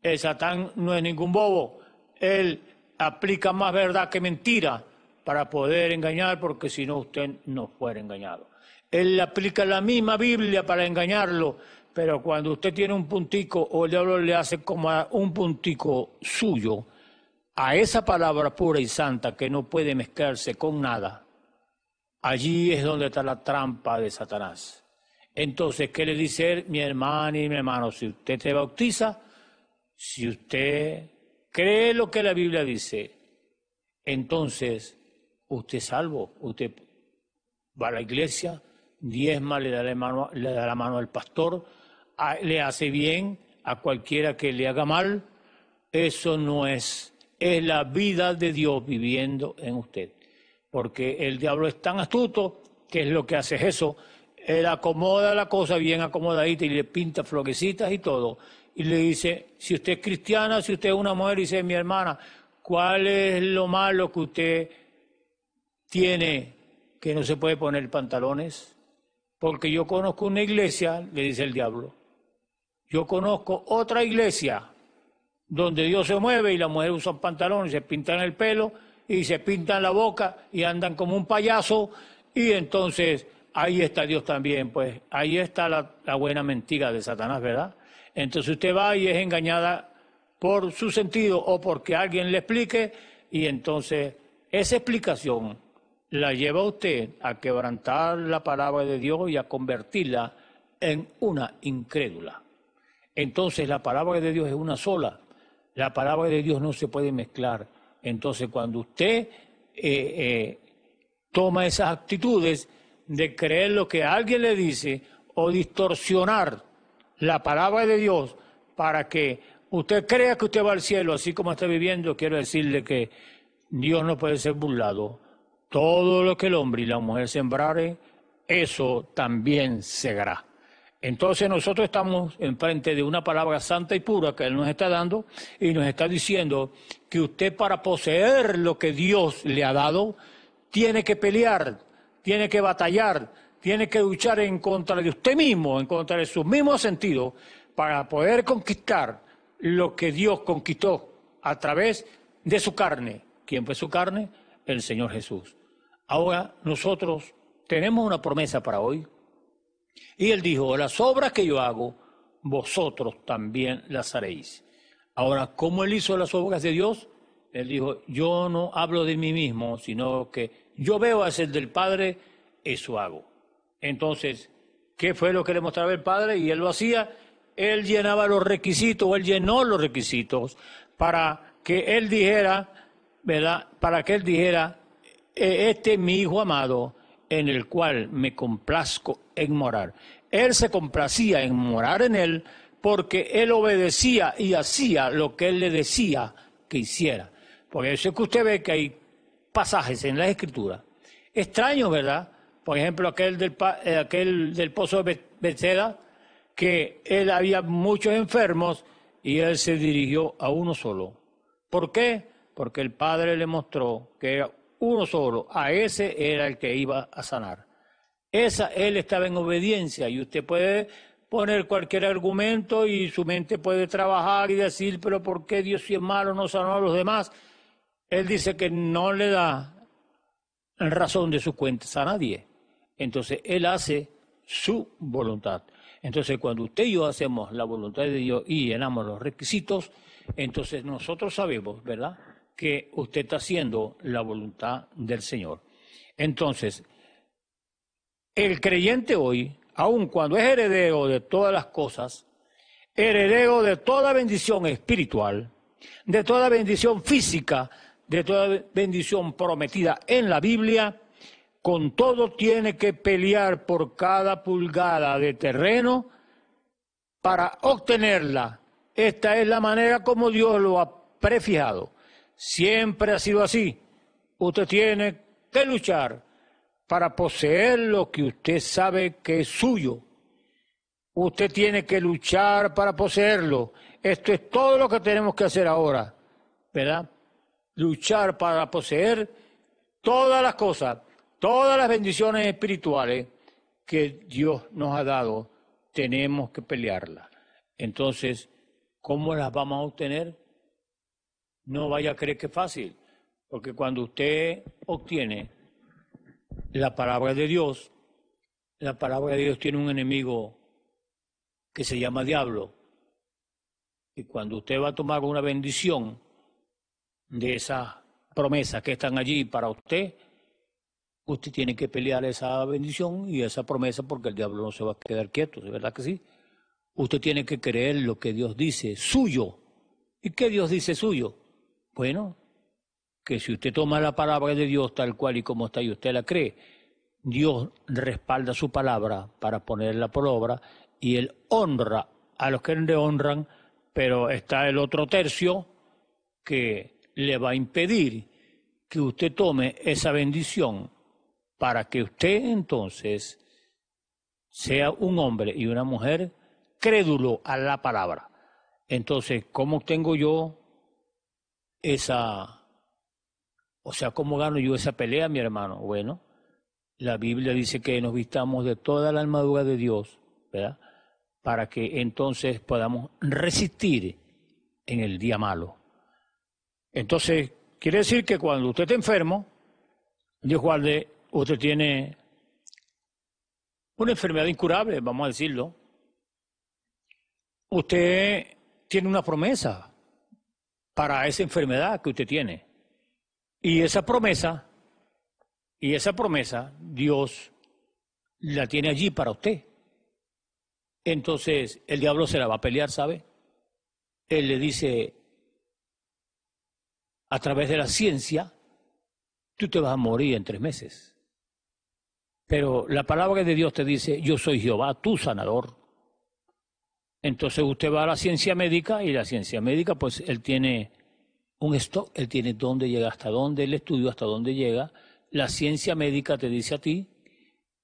el Satán no es ningún bobo. Él aplica más verdad que mentira para poder engañar, porque si no usted no fuera engañado. Él aplica la misma Biblia para engañarlo, pero cuando usted tiene un puntico o el diablo le hace como un puntico suyo a esa palabra pura y santa que no puede mezclarse con nada, allí es donde está la trampa de Satanás. Entonces, ¿qué le dice él? Mi hermano y mi hermano, si usted se bautiza, si usted cree lo que la Biblia dice, entonces usted es salvo, usted va a la iglesia, diezma, le da la mano, le da la mano al pastor, le hace bien a cualquiera que le haga mal. Eso no es, es la vida de Dios viviendo en usted. Porque el diablo es tan astuto que es lo que hace eso. Él acomoda la cosa bien acomodadita y le pinta floquecitas y todo. Y le dice, si usted es cristiana, si usted es una mujer, dice, mi hermana, ¿cuál es lo malo que usted tiene que no se puede poner pantalones? porque yo conozco una iglesia, le dice el diablo, yo conozco otra iglesia donde Dios se mueve y la mujeres usa pantalones, se pintan el pelo y se pintan la boca y andan como un payaso y entonces ahí está Dios también, pues ahí está la, la buena mentira de Satanás, ¿verdad? Entonces usted va y es engañada por su sentido o porque alguien le explique y entonces esa explicación la lleva usted a quebrantar la palabra de Dios y a convertirla en una incrédula. Entonces la palabra de Dios es una sola. La palabra de Dios no se puede mezclar. Entonces cuando usted eh, eh, toma esas actitudes de creer lo que alguien le dice o distorsionar la palabra de Dios para que usted crea que usted va al cielo, así como está viviendo, quiero decirle que Dios no puede ser burlado todo lo que el hombre y la mujer sembrare, eso también segará. Entonces nosotros estamos enfrente de una palabra santa y pura que Él nos está dando y nos está diciendo que usted para poseer lo que Dios le ha dado, tiene que pelear, tiene que batallar, tiene que luchar en contra de usted mismo, en contra de sus mismos sentidos, para poder conquistar lo que Dios conquistó a través de su carne. ¿Quién fue su carne? El Señor Jesús. Ahora nosotros tenemos una promesa para hoy. Y él dijo, las obras que yo hago, vosotros también las haréis. Ahora, ¿cómo él hizo las obras de Dios? Él dijo, yo no hablo de mí mismo, sino que yo veo hacer del Padre, eso hago. Entonces, ¿qué fue lo que le mostraba el Padre? Y él lo hacía, él llenaba los requisitos, o él llenó los requisitos para que él dijera, ¿verdad? Para que él dijera, eh, este mi hijo amado, en el cual me complazco en morar. Él se complacía en morar en él porque él obedecía y hacía lo que él le decía que hiciera. Por eso es que usted ve que hay pasajes en la escritura extraños, ¿verdad? Por ejemplo, aquel del, eh, pozo de Bethesda, que él había muchos enfermos y él se dirigió a uno solo. ¿Por qué? Porque el Padre le mostró que era uno solo, a ese era el que iba a sanar. Esa, él estaba en obediencia y usted puede poner cualquier argumento y su mente puede trabajar y decir, pero ¿por qué Dios si es malo no sanó a los demás? Él dice que no le da razón de sus cuentas a nadie. Entonces, él hace su voluntad. Entonces, cuando usted y yo hacemos la voluntad de Dios y llenamos los requisitos, entonces nosotros sabemos, ¿verdad? que usted está haciendo la voluntad del Señor. Entonces, el creyente hoy, aun cuando es heredero de todas las cosas, heredero de toda bendición espiritual, de toda bendición física, de toda bendición prometida en la Biblia, con todo tiene que pelear por cada pulgada de terreno para obtenerla. Esta es la manera como Dios lo ha prefijado. Siempre ha sido así. Usted tiene que luchar para poseer lo que usted sabe que es suyo. Usted tiene que luchar para poseerlo. Esto es todo lo que tenemos que hacer ahora, ¿verdad? Luchar para poseer todas las cosas, todas las bendiciones espirituales que Dios nos ha dado. Tenemos que pelearlas. Entonces, ¿cómo las vamos a obtener? no vaya a creer que es fácil, porque cuando usted obtiene la palabra de Dios, la palabra de Dios tiene un enemigo que se llama diablo. Y cuando usted va a tomar una bendición de esas promesas que están allí para usted, usted tiene que pelear esa bendición y esa promesa porque el diablo no se va a quedar quieto, de verdad que sí? Usted tiene que creer lo que Dios dice, suyo. ¿Y qué Dios dice suyo? Bueno, que si usted toma la palabra de Dios tal cual y como está y usted la cree, Dios respalda su palabra para ponerla por obra y Él honra a los que le honran, pero está el otro tercio que le va a impedir que usted tome esa bendición para que usted entonces sea un hombre y una mujer crédulo a la palabra. Entonces, ¿cómo tengo yo esa, o sea, ¿cómo gano yo esa pelea, mi hermano? Bueno, la Biblia dice que nos vistamos de toda la armadura de Dios, ¿verdad? Para que entonces podamos resistir en el día malo. Entonces, quiere decir que cuando usted está enfermo, Dios guarde, usted tiene una enfermedad incurable, vamos a decirlo. Usted tiene una promesa para esa enfermedad que usted tiene. Y esa promesa, y esa promesa Dios la tiene allí para usted. Entonces el diablo se la va a pelear, ¿sabe? Él le dice, a través de la ciencia, tú te vas a morir en tres meses. Pero la palabra de Dios te dice, yo soy Jehová, tu sanador. Entonces usted va a la ciencia médica y la ciencia médica, pues él tiene un stock, él tiene dónde llega, hasta dónde el estudio, hasta dónde llega. La ciencia médica te dice a ti,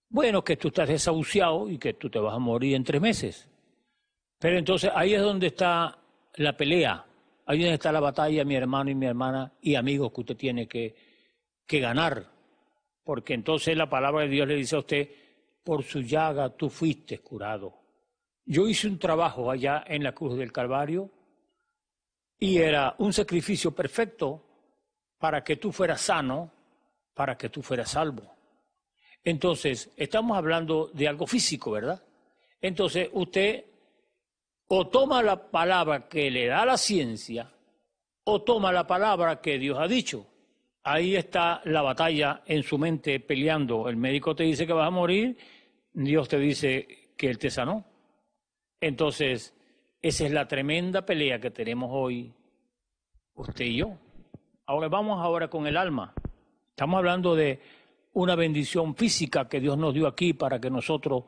bueno, que tú estás desahuciado y que tú te vas a morir en tres meses. Pero entonces ahí es donde está la pelea, ahí es donde está la batalla, mi hermano y mi hermana y amigos que usted tiene que, que ganar. Porque entonces la palabra de Dios le dice a usted, por su llaga tú fuiste curado. Yo hice un trabajo allá en la cruz del Calvario y era un sacrificio perfecto para que tú fueras sano, para que tú fueras salvo. Entonces, estamos hablando de algo físico, ¿verdad? Entonces, usted o toma la palabra que le da la ciencia o toma la palabra que Dios ha dicho. Ahí está la batalla en su mente peleando. El médico te dice que vas a morir, Dios te dice que Él te sanó. Entonces, esa es la tremenda pelea que tenemos hoy, usted y yo. Ahora vamos ahora con el alma. Estamos hablando de una bendición física que Dios nos dio aquí para que nosotros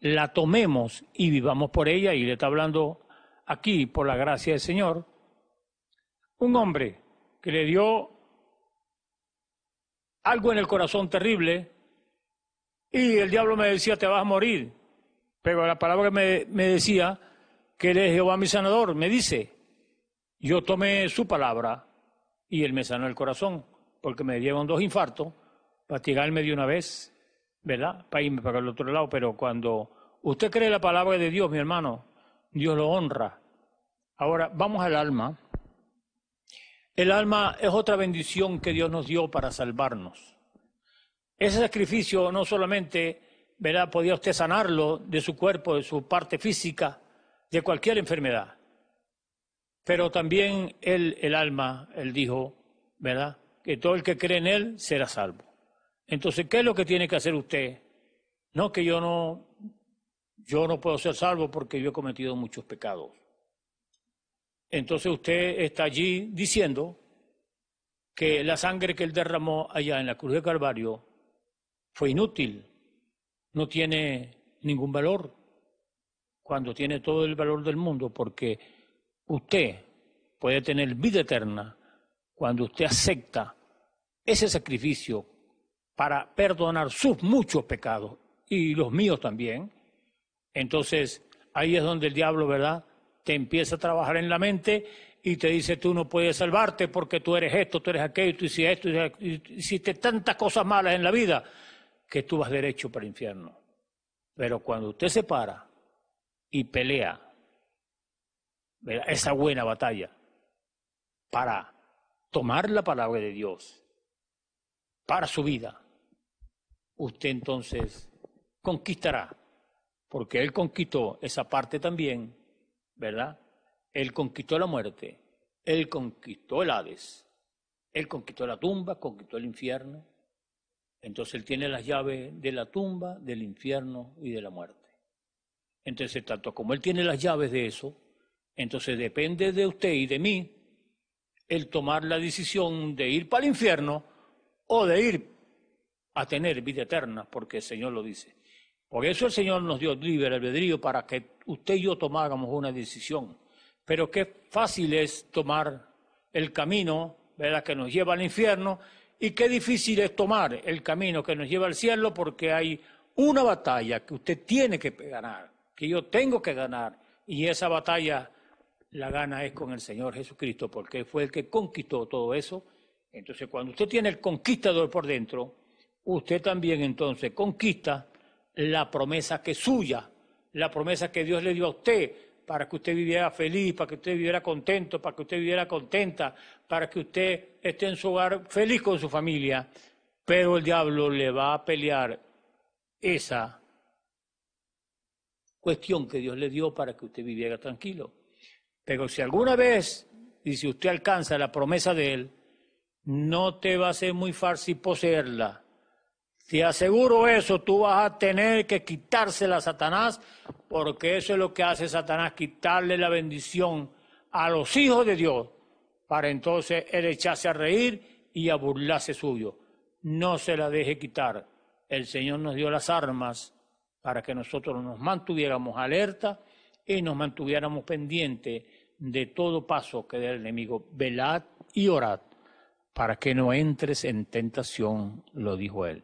la tomemos y vivamos por ella. Y le está hablando aquí, por la gracia del Señor, un hombre que le dio algo en el corazón terrible y el diablo me decía, te vas a morir. Pero la palabra me, decía que él es Jehová mi sanador, me dice. Yo tomé su palabra y él me sanó el corazón, porque me dieron dos infartos para de una vez, ¿verdad? Para irme para el otro lado. Pero cuando usted cree la palabra de Dios, mi hermano, Dios lo honra. Ahora, vamos al alma. El alma es otra bendición que Dios nos dio para salvarnos. Ese sacrificio no solamente ¿verdad? Podía usted sanarlo de su cuerpo, de su parte física, de cualquier enfermedad. Pero también él, el alma, él dijo, ¿verdad? Que todo el que cree en él será salvo. Entonces, ¿qué es lo que tiene que hacer usted? No que yo no, yo no puedo ser salvo porque yo he cometido muchos pecados. Entonces usted está allí diciendo que la sangre que él derramó allá en la cruz de Calvario fue inútil no tiene ningún valor cuando tiene todo el valor del mundo, porque usted puede tener vida eterna cuando usted acepta ese sacrificio para perdonar sus muchos pecados y los míos también. Entonces, ahí es donde el diablo, ¿verdad? Te empieza a trabajar en la mente y te dice, tú no puedes salvarte porque tú eres esto, tú eres aquello, tú hiciste esto, hiciste tantas cosas malas en la vida que tú vas derecho para el infierno. Pero cuando usted se para y pelea esa buena batalla para tomar la palabra de Dios, para su vida, usted entonces conquistará, porque Él conquistó esa parte también, ¿verdad? Él conquistó la muerte, Él conquistó el Hades, Él conquistó la tumba, conquistó el infierno, entonces él tiene las llaves de la tumba, del infierno y de la muerte. Entonces, tanto como él tiene las llaves de eso, entonces depende de usted y de mí el tomar la decisión de ir para el infierno o de ir a tener vida eterna, porque el Señor lo dice. Por eso el Señor nos dio libre albedrío para que usted y yo tomáramos una decisión. Pero qué fácil es tomar el camino ¿verdad? que nos lleva al infierno y qué difícil es tomar el camino que nos lleva al cielo porque hay una batalla que usted tiene que ganar, que yo tengo que ganar, y esa batalla la gana es con el Señor Jesucristo, porque fue el que conquistó todo eso. Entonces, cuando usted tiene el conquistador por dentro, usted también entonces conquista la promesa que es suya, la promesa que Dios le dio a usted, para que usted viviera feliz, para que usted viviera contento, para que usted viviera contenta, para que usted esté en su hogar feliz con su familia. Pero el diablo le va a pelear esa cuestión que Dios le dio para que usted viviera tranquilo. Pero si alguna vez, y si usted alcanza la promesa de Él, no te va a ser muy fácil poseerla. Si aseguro eso, tú vas a tener que quitársela a Satanás, porque eso es lo que hace Satanás, quitarle la bendición a los hijos de Dios, para entonces él echarse a reír y a burlarse suyo. No se la deje quitar. El Señor nos dio las armas para que nosotros nos mantuviéramos alerta y nos mantuviéramos pendientes de todo paso que dé el enemigo. Velad y orad para que no entres en tentación, lo dijo él.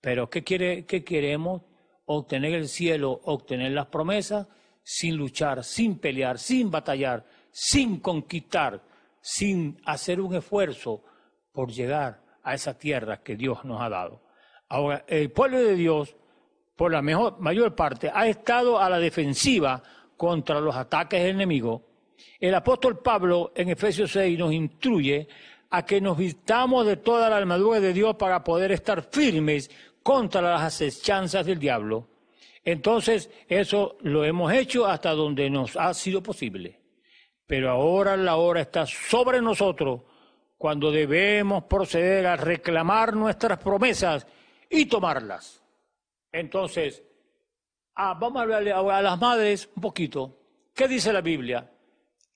Pero ¿qué, queremos? Obtener el cielo, obtener las promesas, sin luchar, sin pelear, sin batallar, sin conquistar, sin hacer un esfuerzo por llegar a esa tierra que Dios nos ha dado. Ahora, el pueblo de Dios, por la mayor parte, ha estado a la defensiva contra los ataques del enemigo. El apóstol Pablo en Efesios 6 nos instruye a que nos vistamos de toda la armadura de Dios para poder estar firmes contra las asechanzas del diablo. Entonces, eso lo hemos hecho hasta donde nos ha sido posible. Pero ahora la hora está sobre nosotros cuando debemos proceder a reclamar nuestras promesas y tomarlas. Entonces, ah, vamos a hablarle a las madres un poquito. ¿Qué dice la Biblia?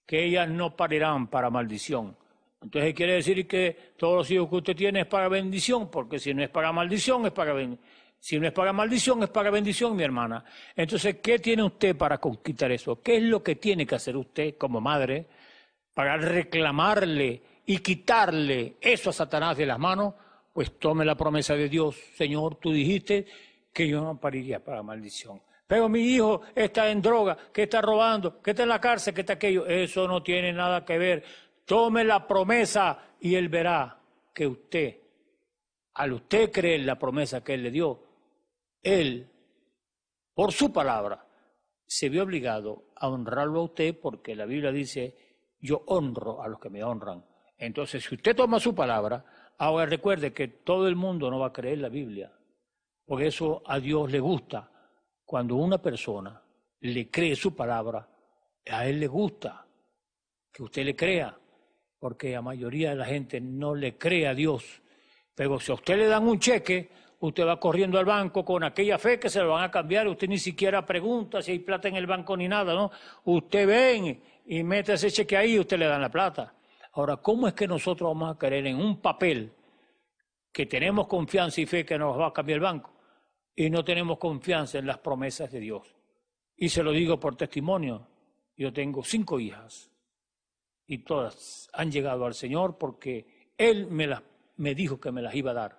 Que ellas no parirán para maldición, entonces quiere decir que todos los hijos que usted tiene es para bendición, porque si no es para maldición, es para bendición. Si no es para maldición, es para bendición, mi hermana. Entonces, ¿qué tiene usted para conquistar eso? ¿Qué es lo que tiene que hacer usted como madre para reclamarle y quitarle eso a Satanás de las manos? Pues tome la promesa de Dios, Señor, tú dijiste que yo no pariría para maldición. Pero mi hijo está en droga, que está robando, que está en la cárcel, que está aquello. Eso no tiene nada que ver tome la promesa y él verá que usted, al usted creer la promesa que él le dio, él, por su palabra, se vio obligado a honrarlo a usted porque la Biblia dice, yo honro a los que me honran. Entonces, si usted toma su palabra, ahora recuerde que todo el mundo no va a creer la Biblia, porque eso a Dios le gusta. Cuando una persona le cree su palabra, a Él le gusta que usted le crea porque la mayoría de la gente no le cree a Dios. Pero si a usted le dan un cheque, usted va corriendo al banco con aquella fe que se lo van a cambiar, usted ni siquiera pregunta si hay plata en el banco ni nada, ¿no? Usted ven y mete ese cheque ahí y usted le dan la plata. Ahora, ¿cómo es que nosotros vamos a creer en un papel que tenemos confianza y fe que nos va a cambiar el banco y no tenemos confianza en las promesas de Dios? Y se lo digo por testimonio, yo tengo cinco hijas y todas han llegado al Señor porque Él me, me dijo que me las iba a dar.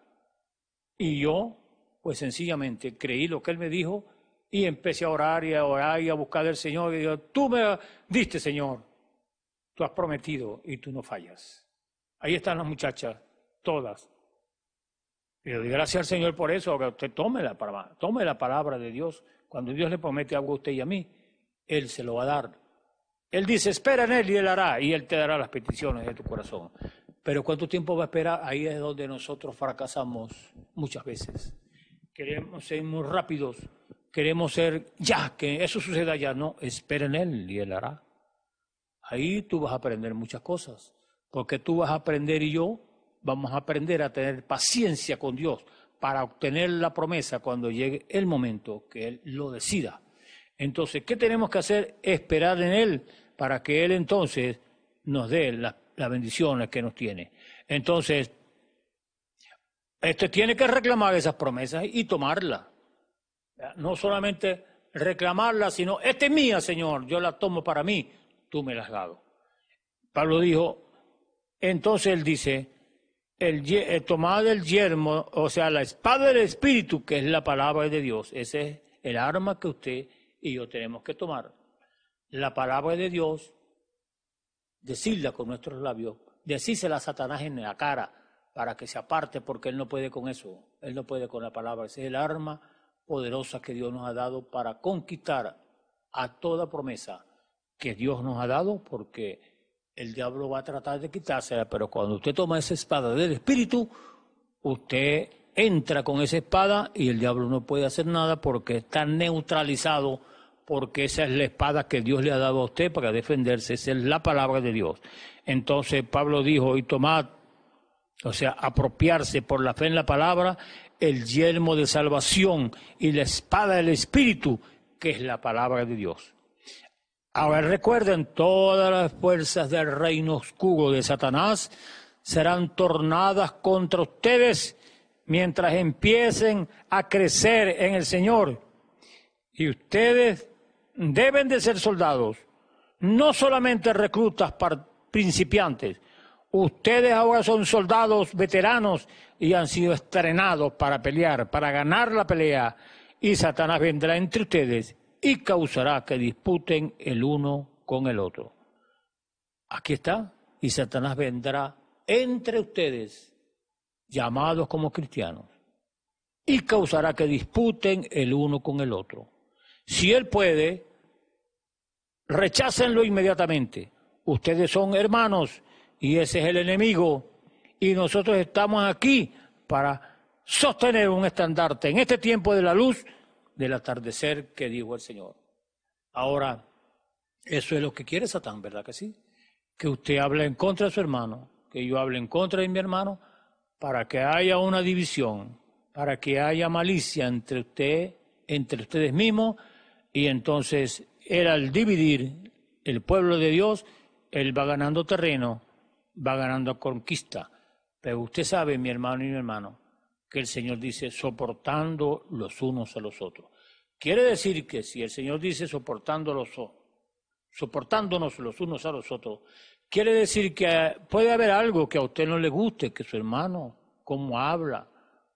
Y yo, pues sencillamente, creí lo que Él me dijo y empecé a orar y a orar y a buscar al Señor. Y digo, tú me diste, Señor, tú has prometido y tú no fallas. Ahí están las muchachas, todas. Y gracias al Señor por eso, que usted tome la, tome la palabra de Dios. Cuando Dios le promete algo a usted y a mí, Él se lo va a dar. Él dice, espera en Él y Él hará, y Él te dará las peticiones de tu corazón. Pero ¿cuánto tiempo va a esperar? Ahí es donde nosotros fracasamos muchas veces. Queremos ser muy rápidos, queremos ser ya, que eso suceda ya. No, espera en Él y Él hará. Ahí tú vas a aprender muchas cosas, porque tú vas a aprender y yo vamos a aprender a tener paciencia con Dios para obtener la promesa cuando llegue el momento que Él lo decida. Entonces, ¿qué tenemos que hacer? Esperar en Él para que Él entonces nos dé las, bendiciones que nos tiene. Entonces, este tiene que reclamar esas promesas y tomarlas. No solamente reclamarlas, sino, esta es mía, Señor, yo la tomo para mí, tú me las has dado. Pablo dijo, entonces él dice, el, el eh, el yermo, o sea, la espada del Espíritu, que es la palabra de Dios, ese es el arma que usted y yo tenemos que tomar la palabra de Dios, decirla con nuestros labios, decírsela a Satanás en la cara para que se aparte, porque él no puede con eso, él no puede con la palabra. Esa es el arma poderosa que Dios nos ha dado para conquistar a toda promesa que Dios nos ha dado, porque el diablo va a tratar de quitársela, pero cuando usted toma esa espada del Espíritu, usted entra con esa espada y el diablo no puede hacer nada porque está neutralizado porque esa es la espada que Dios le ha dado a usted para defenderse, esa es la palabra de Dios. Entonces Pablo dijo, y tomad, o sea, apropiarse por la fe en la palabra, el yelmo de salvación y la espada del Espíritu, que es la palabra de Dios. Ahora recuerden, todas las fuerzas del reino oscuro de Satanás serán tornadas contra ustedes mientras empiecen a crecer en el Señor. Y ustedes deben de ser soldados, no solamente reclutas para principiantes. Ustedes ahora son soldados veteranos y han sido estrenados para pelear, para ganar la pelea. Y Satanás vendrá entre ustedes y causará que disputen el uno con el otro. Aquí está. Y Satanás vendrá entre ustedes, llamados como cristianos, y causará que disputen el uno con el otro. Si él puede, rechácenlo inmediatamente. Ustedes son hermanos y ese es el enemigo. Y nosotros estamos aquí para sostener un estandarte en este tiempo de la luz del atardecer que dijo el Señor. Ahora, eso es lo que quiere Satán, ¿verdad que sí? Que usted hable en contra de su hermano, que yo hable en contra de mi hermano, para que haya una división, para que haya malicia entre usted, entre ustedes mismos y entonces era al dividir el pueblo de Dios, él va ganando terreno, va ganando conquista. Pero usted sabe, mi hermano y mi hermano, que el Señor dice soportando los unos a los otros. Quiere decir que si el Señor dice soportando soportándonos los unos a los otros, quiere decir que puede haber algo que a usted no le guste, que su hermano, cómo habla,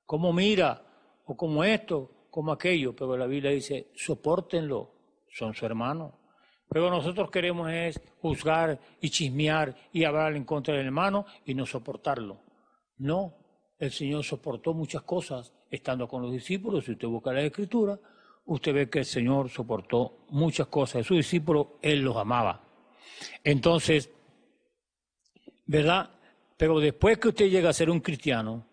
cómo mira, o como esto, como aquello, pero la Biblia dice, soportenlo, son su hermano. Pero nosotros queremos es juzgar y chismear y hablar en contra del hermano y no soportarlo. No, el Señor soportó muchas cosas estando con los discípulos. Si usted busca la escritura, usted ve que el Señor soportó muchas cosas. De sus discípulos, Él los amaba. Entonces, ¿verdad? Pero después que usted llega a ser un cristiano,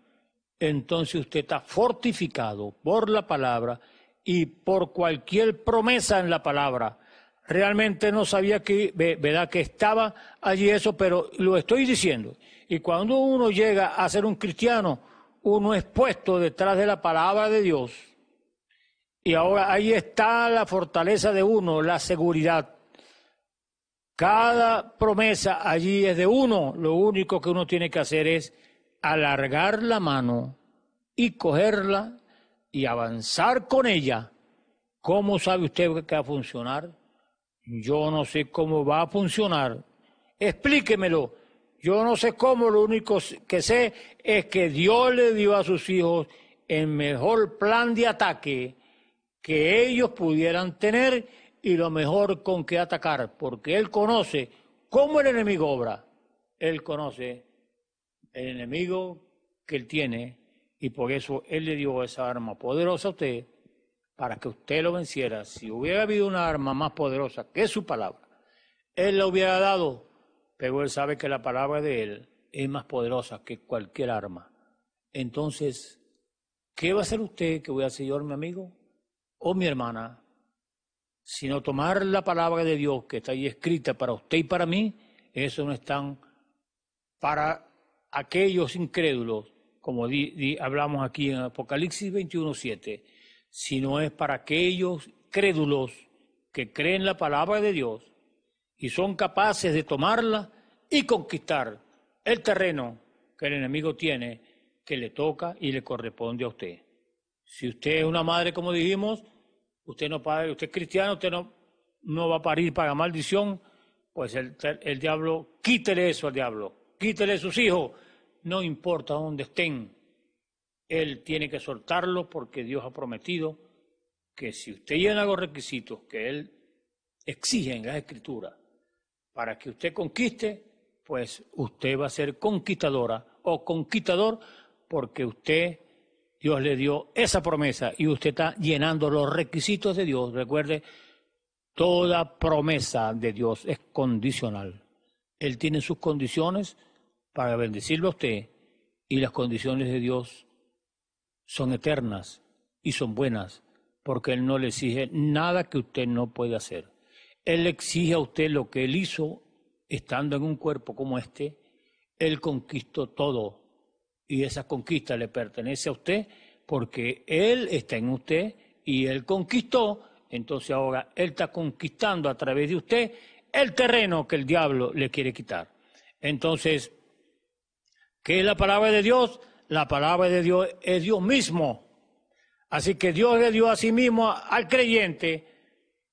entonces usted está fortificado por la palabra y por cualquier promesa en la palabra. Realmente no sabía que, ¿verdad? que estaba allí eso, pero lo estoy diciendo. Y cuando uno llega a ser un cristiano, uno es puesto detrás de la palabra de Dios. Y ahora ahí está la fortaleza de uno, la seguridad. Cada promesa allí es de uno. Lo único que uno tiene que hacer es alargar la mano y cogerla y avanzar con ella, ¿cómo sabe usted que va a funcionar? Yo no sé cómo va a funcionar. Explíquemelo. Yo no sé cómo, lo único que sé es que Dios le dio a sus hijos el mejor plan de ataque que ellos pudieran tener y lo mejor con que atacar, porque Él conoce cómo el enemigo obra. Él conoce el enemigo que él tiene y por eso él le dio esa arma poderosa a usted para que usted lo venciera. Si hubiera habido una arma más poderosa que su palabra, él la hubiera dado, pero él sabe que la palabra de él es más poderosa que cualquier arma. Entonces, ¿qué va a hacer usted que voy a hacer yo, mi amigo o mi hermana? Sino tomar la palabra de Dios que está ahí escrita para usted y para mí, eso no tan para aquellos incrédulos, como hablamos aquí en Apocalipsis 21.7, sino es para aquellos crédulos que creen la palabra de Dios y son capaces de tomarla y conquistar el terreno que el enemigo tiene, que le toca y le corresponde a usted. Si usted es una madre, como dijimos, usted no padre, usted es cristiano, usted no, no va a parir para maldición, pues el, el diablo, quítele eso al diablo quítele sus hijos, no importa dónde estén, él tiene que soltarlo porque Dios ha prometido que si usted llena los requisitos que él exige en la Escritura para que usted conquiste, pues usted va a ser conquistadora o conquistador porque usted, Dios le dio esa promesa y usted está llenando los requisitos de Dios. Recuerde, toda promesa de Dios es condicional. Él tiene sus condiciones para bendecirlo a usted y las condiciones de Dios son eternas y son buenas porque Él no le exige nada que usted no puede hacer. Él exige a usted lo que Él hizo estando en un cuerpo como este. Él conquistó todo y esa conquista le pertenece a usted porque Él está en usted y Él conquistó. Entonces ahora Él está conquistando a través de usted el terreno que el diablo le quiere quitar. Entonces, ¿qué es la palabra de Dios? La palabra de Dios es Dios mismo. Así que Dios le dio a sí mismo al creyente,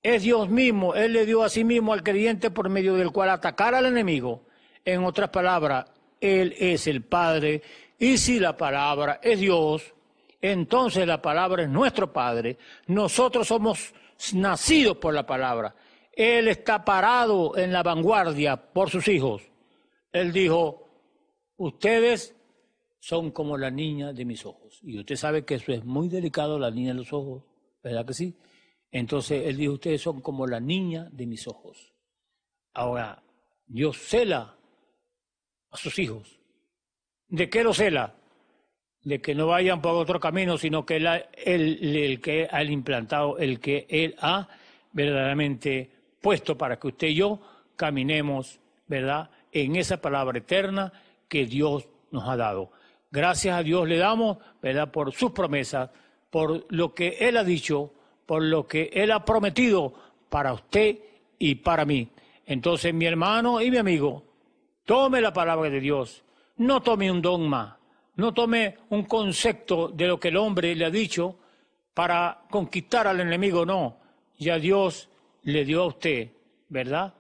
es Dios mismo, Él le dio a sí mismo al creyente por medio del cual atacar al enemigo. En otras palabras, Él es el Padre y si la palabra es Dios, entonces la palabra es nuestro Padre. Nosotros somos nacidos por la palabra. Él está parado en la vanguardia por sus hijos. Él dijo, ustedes son como la niña de mis ojos. Y usted sabe que eso es muy delicado, la niña de los ojos, ¿verdad que sí? Entonces él dijo, ustedes son como la niña de mis ojos. Ahora, Dios cela a sus hijos. ¿De qué lo cela? De que no vayan por otro camino, sino que él, el que ha implantado, el que él ha verdaderamente puesto para que usted y yo caminemos, ¿verdad?, en esa palabra eterna que Dios nos ha dado. Gracias a Dios le damos, ¿verdad?, por sus promesas, por lo que Él ha dicho, por lo que Él ha prometido para usted y para mí. Entonces, mi hermano y mi amigo, tome la palabra de Dios, no tome un dogma, no tome un concepto de lo que el hombre le ha dicho para conquistar al enemigo, no. Ya Dios le dio a usted, ¿verdad?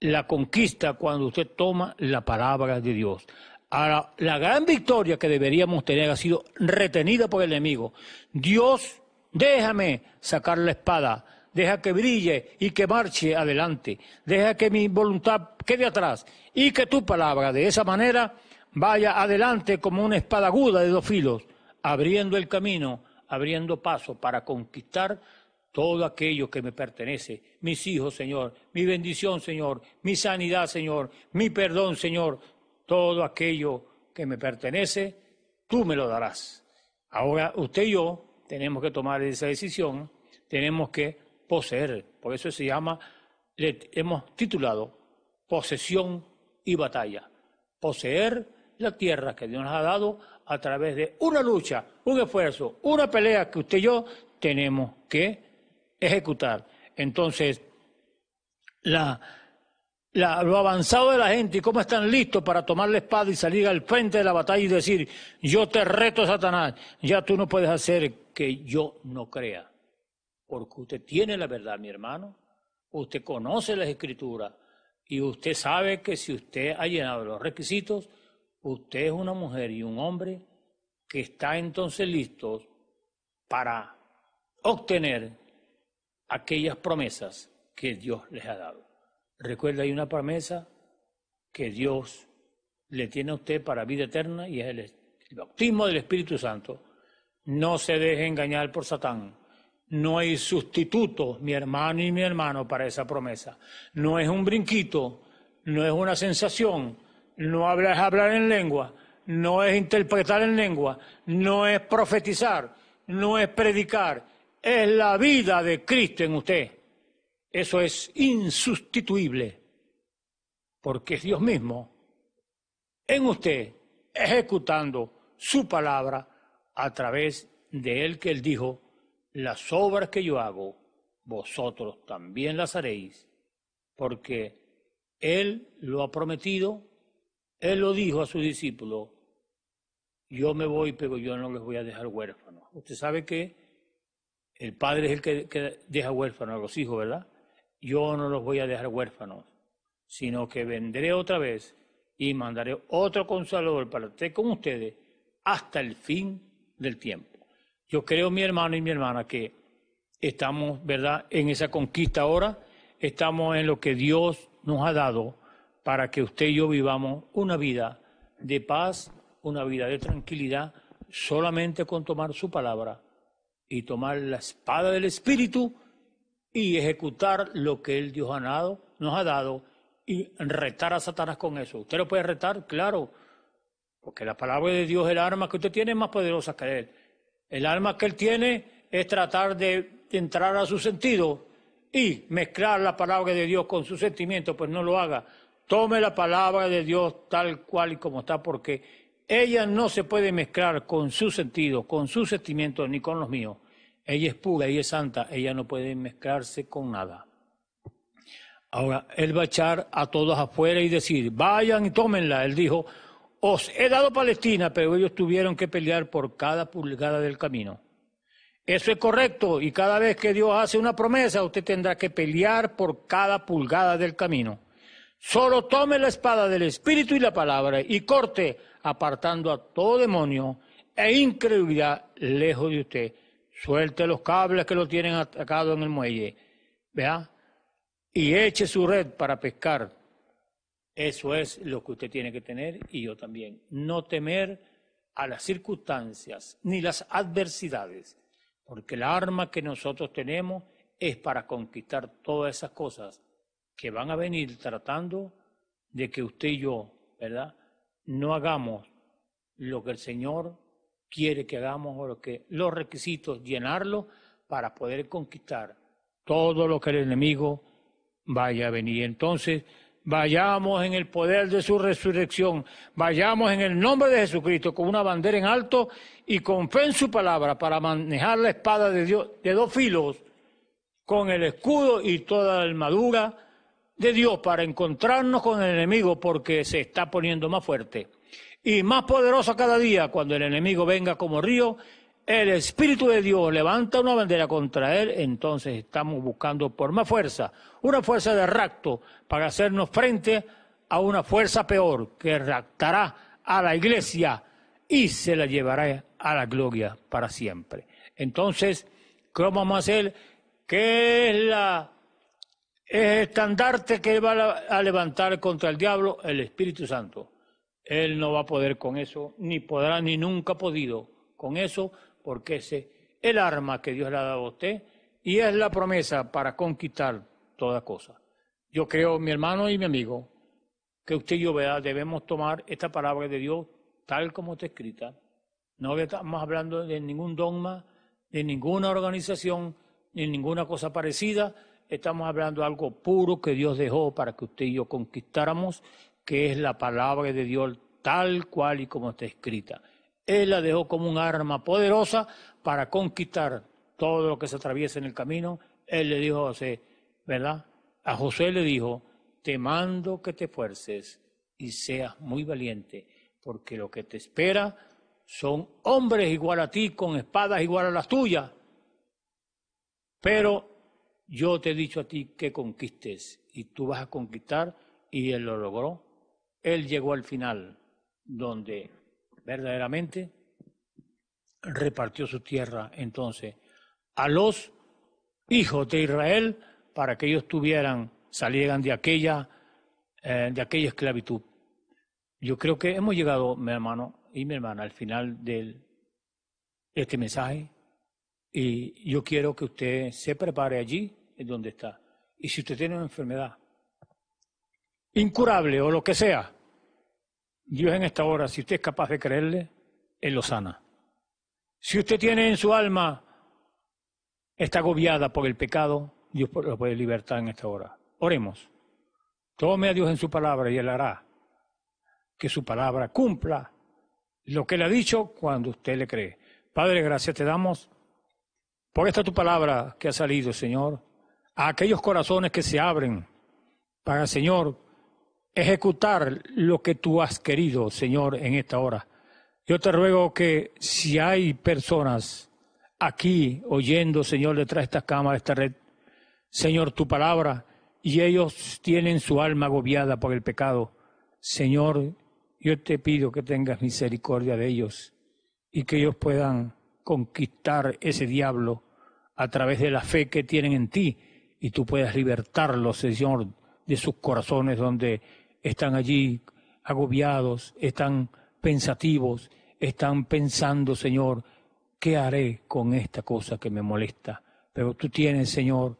La conquista cuando usted toma la palabra de Dios. Ahora, la gran victoria que deberíamos tener ha sido retenida por el enemigo. Dios, déjame sacar la espada, deja que brille y que marche adelante, deja que mi voluntad quede atrás y que tu palabra de esa manera vaya adelante como una espada aguda de dos filos, abriendo el camino, abriendo paso para conquistar todo aquello que me pertenece, mis hijos, Señor, mi bendición, Señor, mi sanidad, Señor, mi perdón, Señor, todo aquello que me pertenece, tú me lo darás. Ahora usted y yo tenemos que tomar esa decisión, tenemos que poseer, por eso se llama, le hemos titulado posesión y batalla, poseer la tierra que Dios nos ha dado a través de una lucha, un esfuerzo, una pelea que usted y yo tenemos que ejecutar. Entonces, lo avanzado de la gente y cómo están listos para tomar la espada y salir al frente de la batalla y decir, yo te reto, Satanás, ya tú no puedes hacer que yo no crea. Porque usted tiene la verdad, mi hermano. Usted conoce las escrituras y usted sabe que si usted ha llenado los requisitos, usted es una mujer y un hombre que está entonces listos para obtener aquellas promesas que Dios les ha dado. Recuerda, hay una promesa que Dios le tiene a usted para vida eterna y es el, bautismo del Espíritu Santo. No se deje engañar por Satán. No hay sustituto, mi hermano y mi hermano, para esa promesa. No es un brinquito, no es una sensación, no es hablar en lengua, no es interpretar en lengua, no es profetizar, no es predicar, es la vida de Cristo en usted. Eso es insustituible, porque es Dios mismo en usted ejecutando su palabra a través de él que él dijo, las obras que yo hago, vosotros también las haréis, porque él lo ha prometido, él lo dijo a su discípulo, yo me voy, pero yo no les voy a dejar huérfanos. Usted sabe que el padre es el que, deja huérfanos a los hijos, ¿verdad? Yo no los voy a dejar huérfanos, sino que vendré otra vez y mandaré otro consolador para estar con ustedes hasta el fin del tiempo. Yo creo, mi hermano y mi hermana, que estamos, ¿verdad?, en esa conquista ahora, estamos en lo que Dios nos ha dado para que usted y yo vivamos una vida de paz, una vida de tranquilidad, solamente con tomar su palabra y tomar la espada del Espíritu y ejecutar lo que el Dios ha dado, nos ha dado y retar a Satanás con eso. ¿Usted lo puede retar? Claro, porque la palabra de Dios, el arma que usted tiene es más poderosa que él. El arma que él tiene es tratar de entrar a su sentido y mezclar la palabra de Dios con su sentimiento, pues no lo haga. Tome la palabra de Dios tal cual y como está, porque ella no se puede mezclar con sus sentidos, con sus sentimientos, ni con los míos. Ella es pura, ella es santa, ella no puede mezclarse con nada. Ahora, él va a echar a todos afuera y decir, vayan y tómenla. Él dijo, os he dado Palestina, pero ellos tuvieron que pelear por cada pulgada del camino. Eso es correcto, y cada vez que Dios hace una promesa, usted tendrá que pelear por cada pulgada del camino. Solo tome la espada del Espíritu y la palabra y corte, apartando a todo demonio e incredulidad lejos de usted. Suelte los cables que lo tienen atacado en el muelle. ¿Vea? Y eche su red para pescar. Eso es lo que usted tiene que tener y yo también. No temer a las circunstancias ni las adversidades, porque la arma que nosotros tenemos es para conquistar todas esas cosas que van a venir tratando de que usted y yo, ¿verdad? No hagamos lo que el Señor quiere que hagamos o los requisitos llenarlo para poder conquistar todo lo que el enemigo vaya a venir. Entonces, vayamos en el poder de su resurrección, vayamos en el nombre de Jesucristo con una bandera en alto y con fe en su palabra para manejar la espada de Dios de dos filos con el escudo y toda la armadura de Dios para encontrarnos con el enemigo porque se está poniendo más fuerte y más poderoso cada día cuando el enemigo venga como río, el Espíritu de Dios levanta una bandera contra él, entonces estamos buscando por más fuerza, una fuerza de rapto para hacernos frente a una fuerza peor que raptará a la iglesia y se la llevará a la gloria para siempre. Entonces, ¿cómo vamos a hacer? ¿Qué es la es estandarte que va a levantar contra el diablo el Espíritu Santo. Él no va a poder con eso, ni podrá, ni nunca ha podido con eso, porque ese es el arma que Dios le ha dado a usted y es la promesa para conquistar toda cosa. Yo creo, mi hermano y mi amigo, que usted y yo debemos tomar esta palabra de Dios tal como está escrita. No estamos hablando de ningún dogma, de ninguna organización, ni ninguna cosa parecida, estamos hablando de algo puro que Dios dejó para que usted y yo conquistáramos, que es la palabra de Dios tal cual y como está escrita. Él la dejó como un arma poderosa para conquistar todo lo que se atraviesa en el camino. Él le dijo a José, ¿verdad? A José le dijo, te mando que te esfuerces y seas muy valiente, porque lo que te espera son hombres igual a ti, con espadas igual a las tuyas. Pero yo te he dicho a ti que conquistes y tú vas a conquistar y él lo logró. Él llegó al final donde verdaderamente repartió su tierra entonces a los hijos de Israel para que ellos tuvieran, salieran de aquella, eh, de aquella esclavitud. Yo creo que hemos llegado, mi hermano y mi hermana, al final de este mensaje y yo quiero que usted se prepare allí donde está. Y si usted tiene una enfermedad incurable o lo que sea, Dios en esta hora, si usted es capaz de creerle, Él lo sana. Si usted tiene en su alma, está agobiada por el pecado, Dios lo puede libertar en esta hora. Oremos. Tome a Dios en su palabra y Él hará que su palabra cumpla lo que le ha dicho cuando usted le cree. Padre, gracias te damos por esta tu palabra que ha salido, Señor a aquellos corazones que se abren para, Señor, ejecutar lo que tú has querido, Señor, en esta hora. Yo te ruego que si hay personas aquí oyendo, Señor, detrás de esta cámara, de esta red, Señor, tu palabra, y ellos tienen su alma agobiada por el pecado, Señor, yo te pido que tengas misericordia de ellos y que ellos puedan conquistar ese diablo a través de la fe que tienen en ti y tú puedas libertarlos, Señor, de sus corazones donde están allí agobiados, están pensativos, están pensando, Señor, ¿qué haré con esta cosa que me molesta? Pero tú tienes, Señor,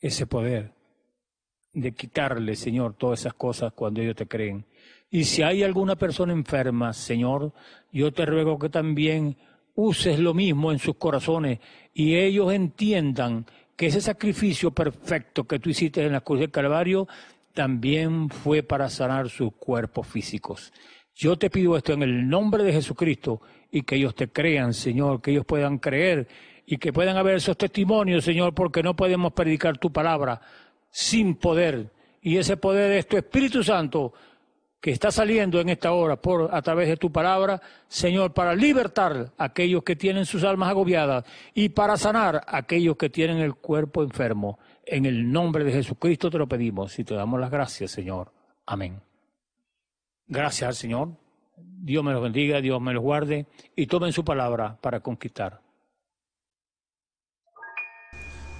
ese poder de quitarle, Señor, todas esas cosas cuando ellos te creen. Y si hay alguna persona enferma, Señor, yo te ruego que también uses lo mismo en sus corazones y ellos entiendan que ese sacrificio perfecto que tú hiciste en la cruz del Calvario también fue para sanar sus cuerpos físicos. Yo te pido esto en el nombre de Jesucristo y que ellos te crean, Señor, que ellos puedan creer y que puedan haber esos testimonios, Señor, porque no podemos predicar tu palabra sin poder. Y ese poder es tu Espíritu Santo que está saliendo en esta hora por a través de tu palabra, Señor, para libertar a aquellos que tienen sus almas agobiadas y para sanar a aquellos que tienen el cuerpo enfermo. En el nombre de Jesucristo te lo pedimos y te damos las gracias, Señor. Amén. Gracias al Señor. Dios me los bendiga, Dios me los guarde y tomen su palabra para conquistar.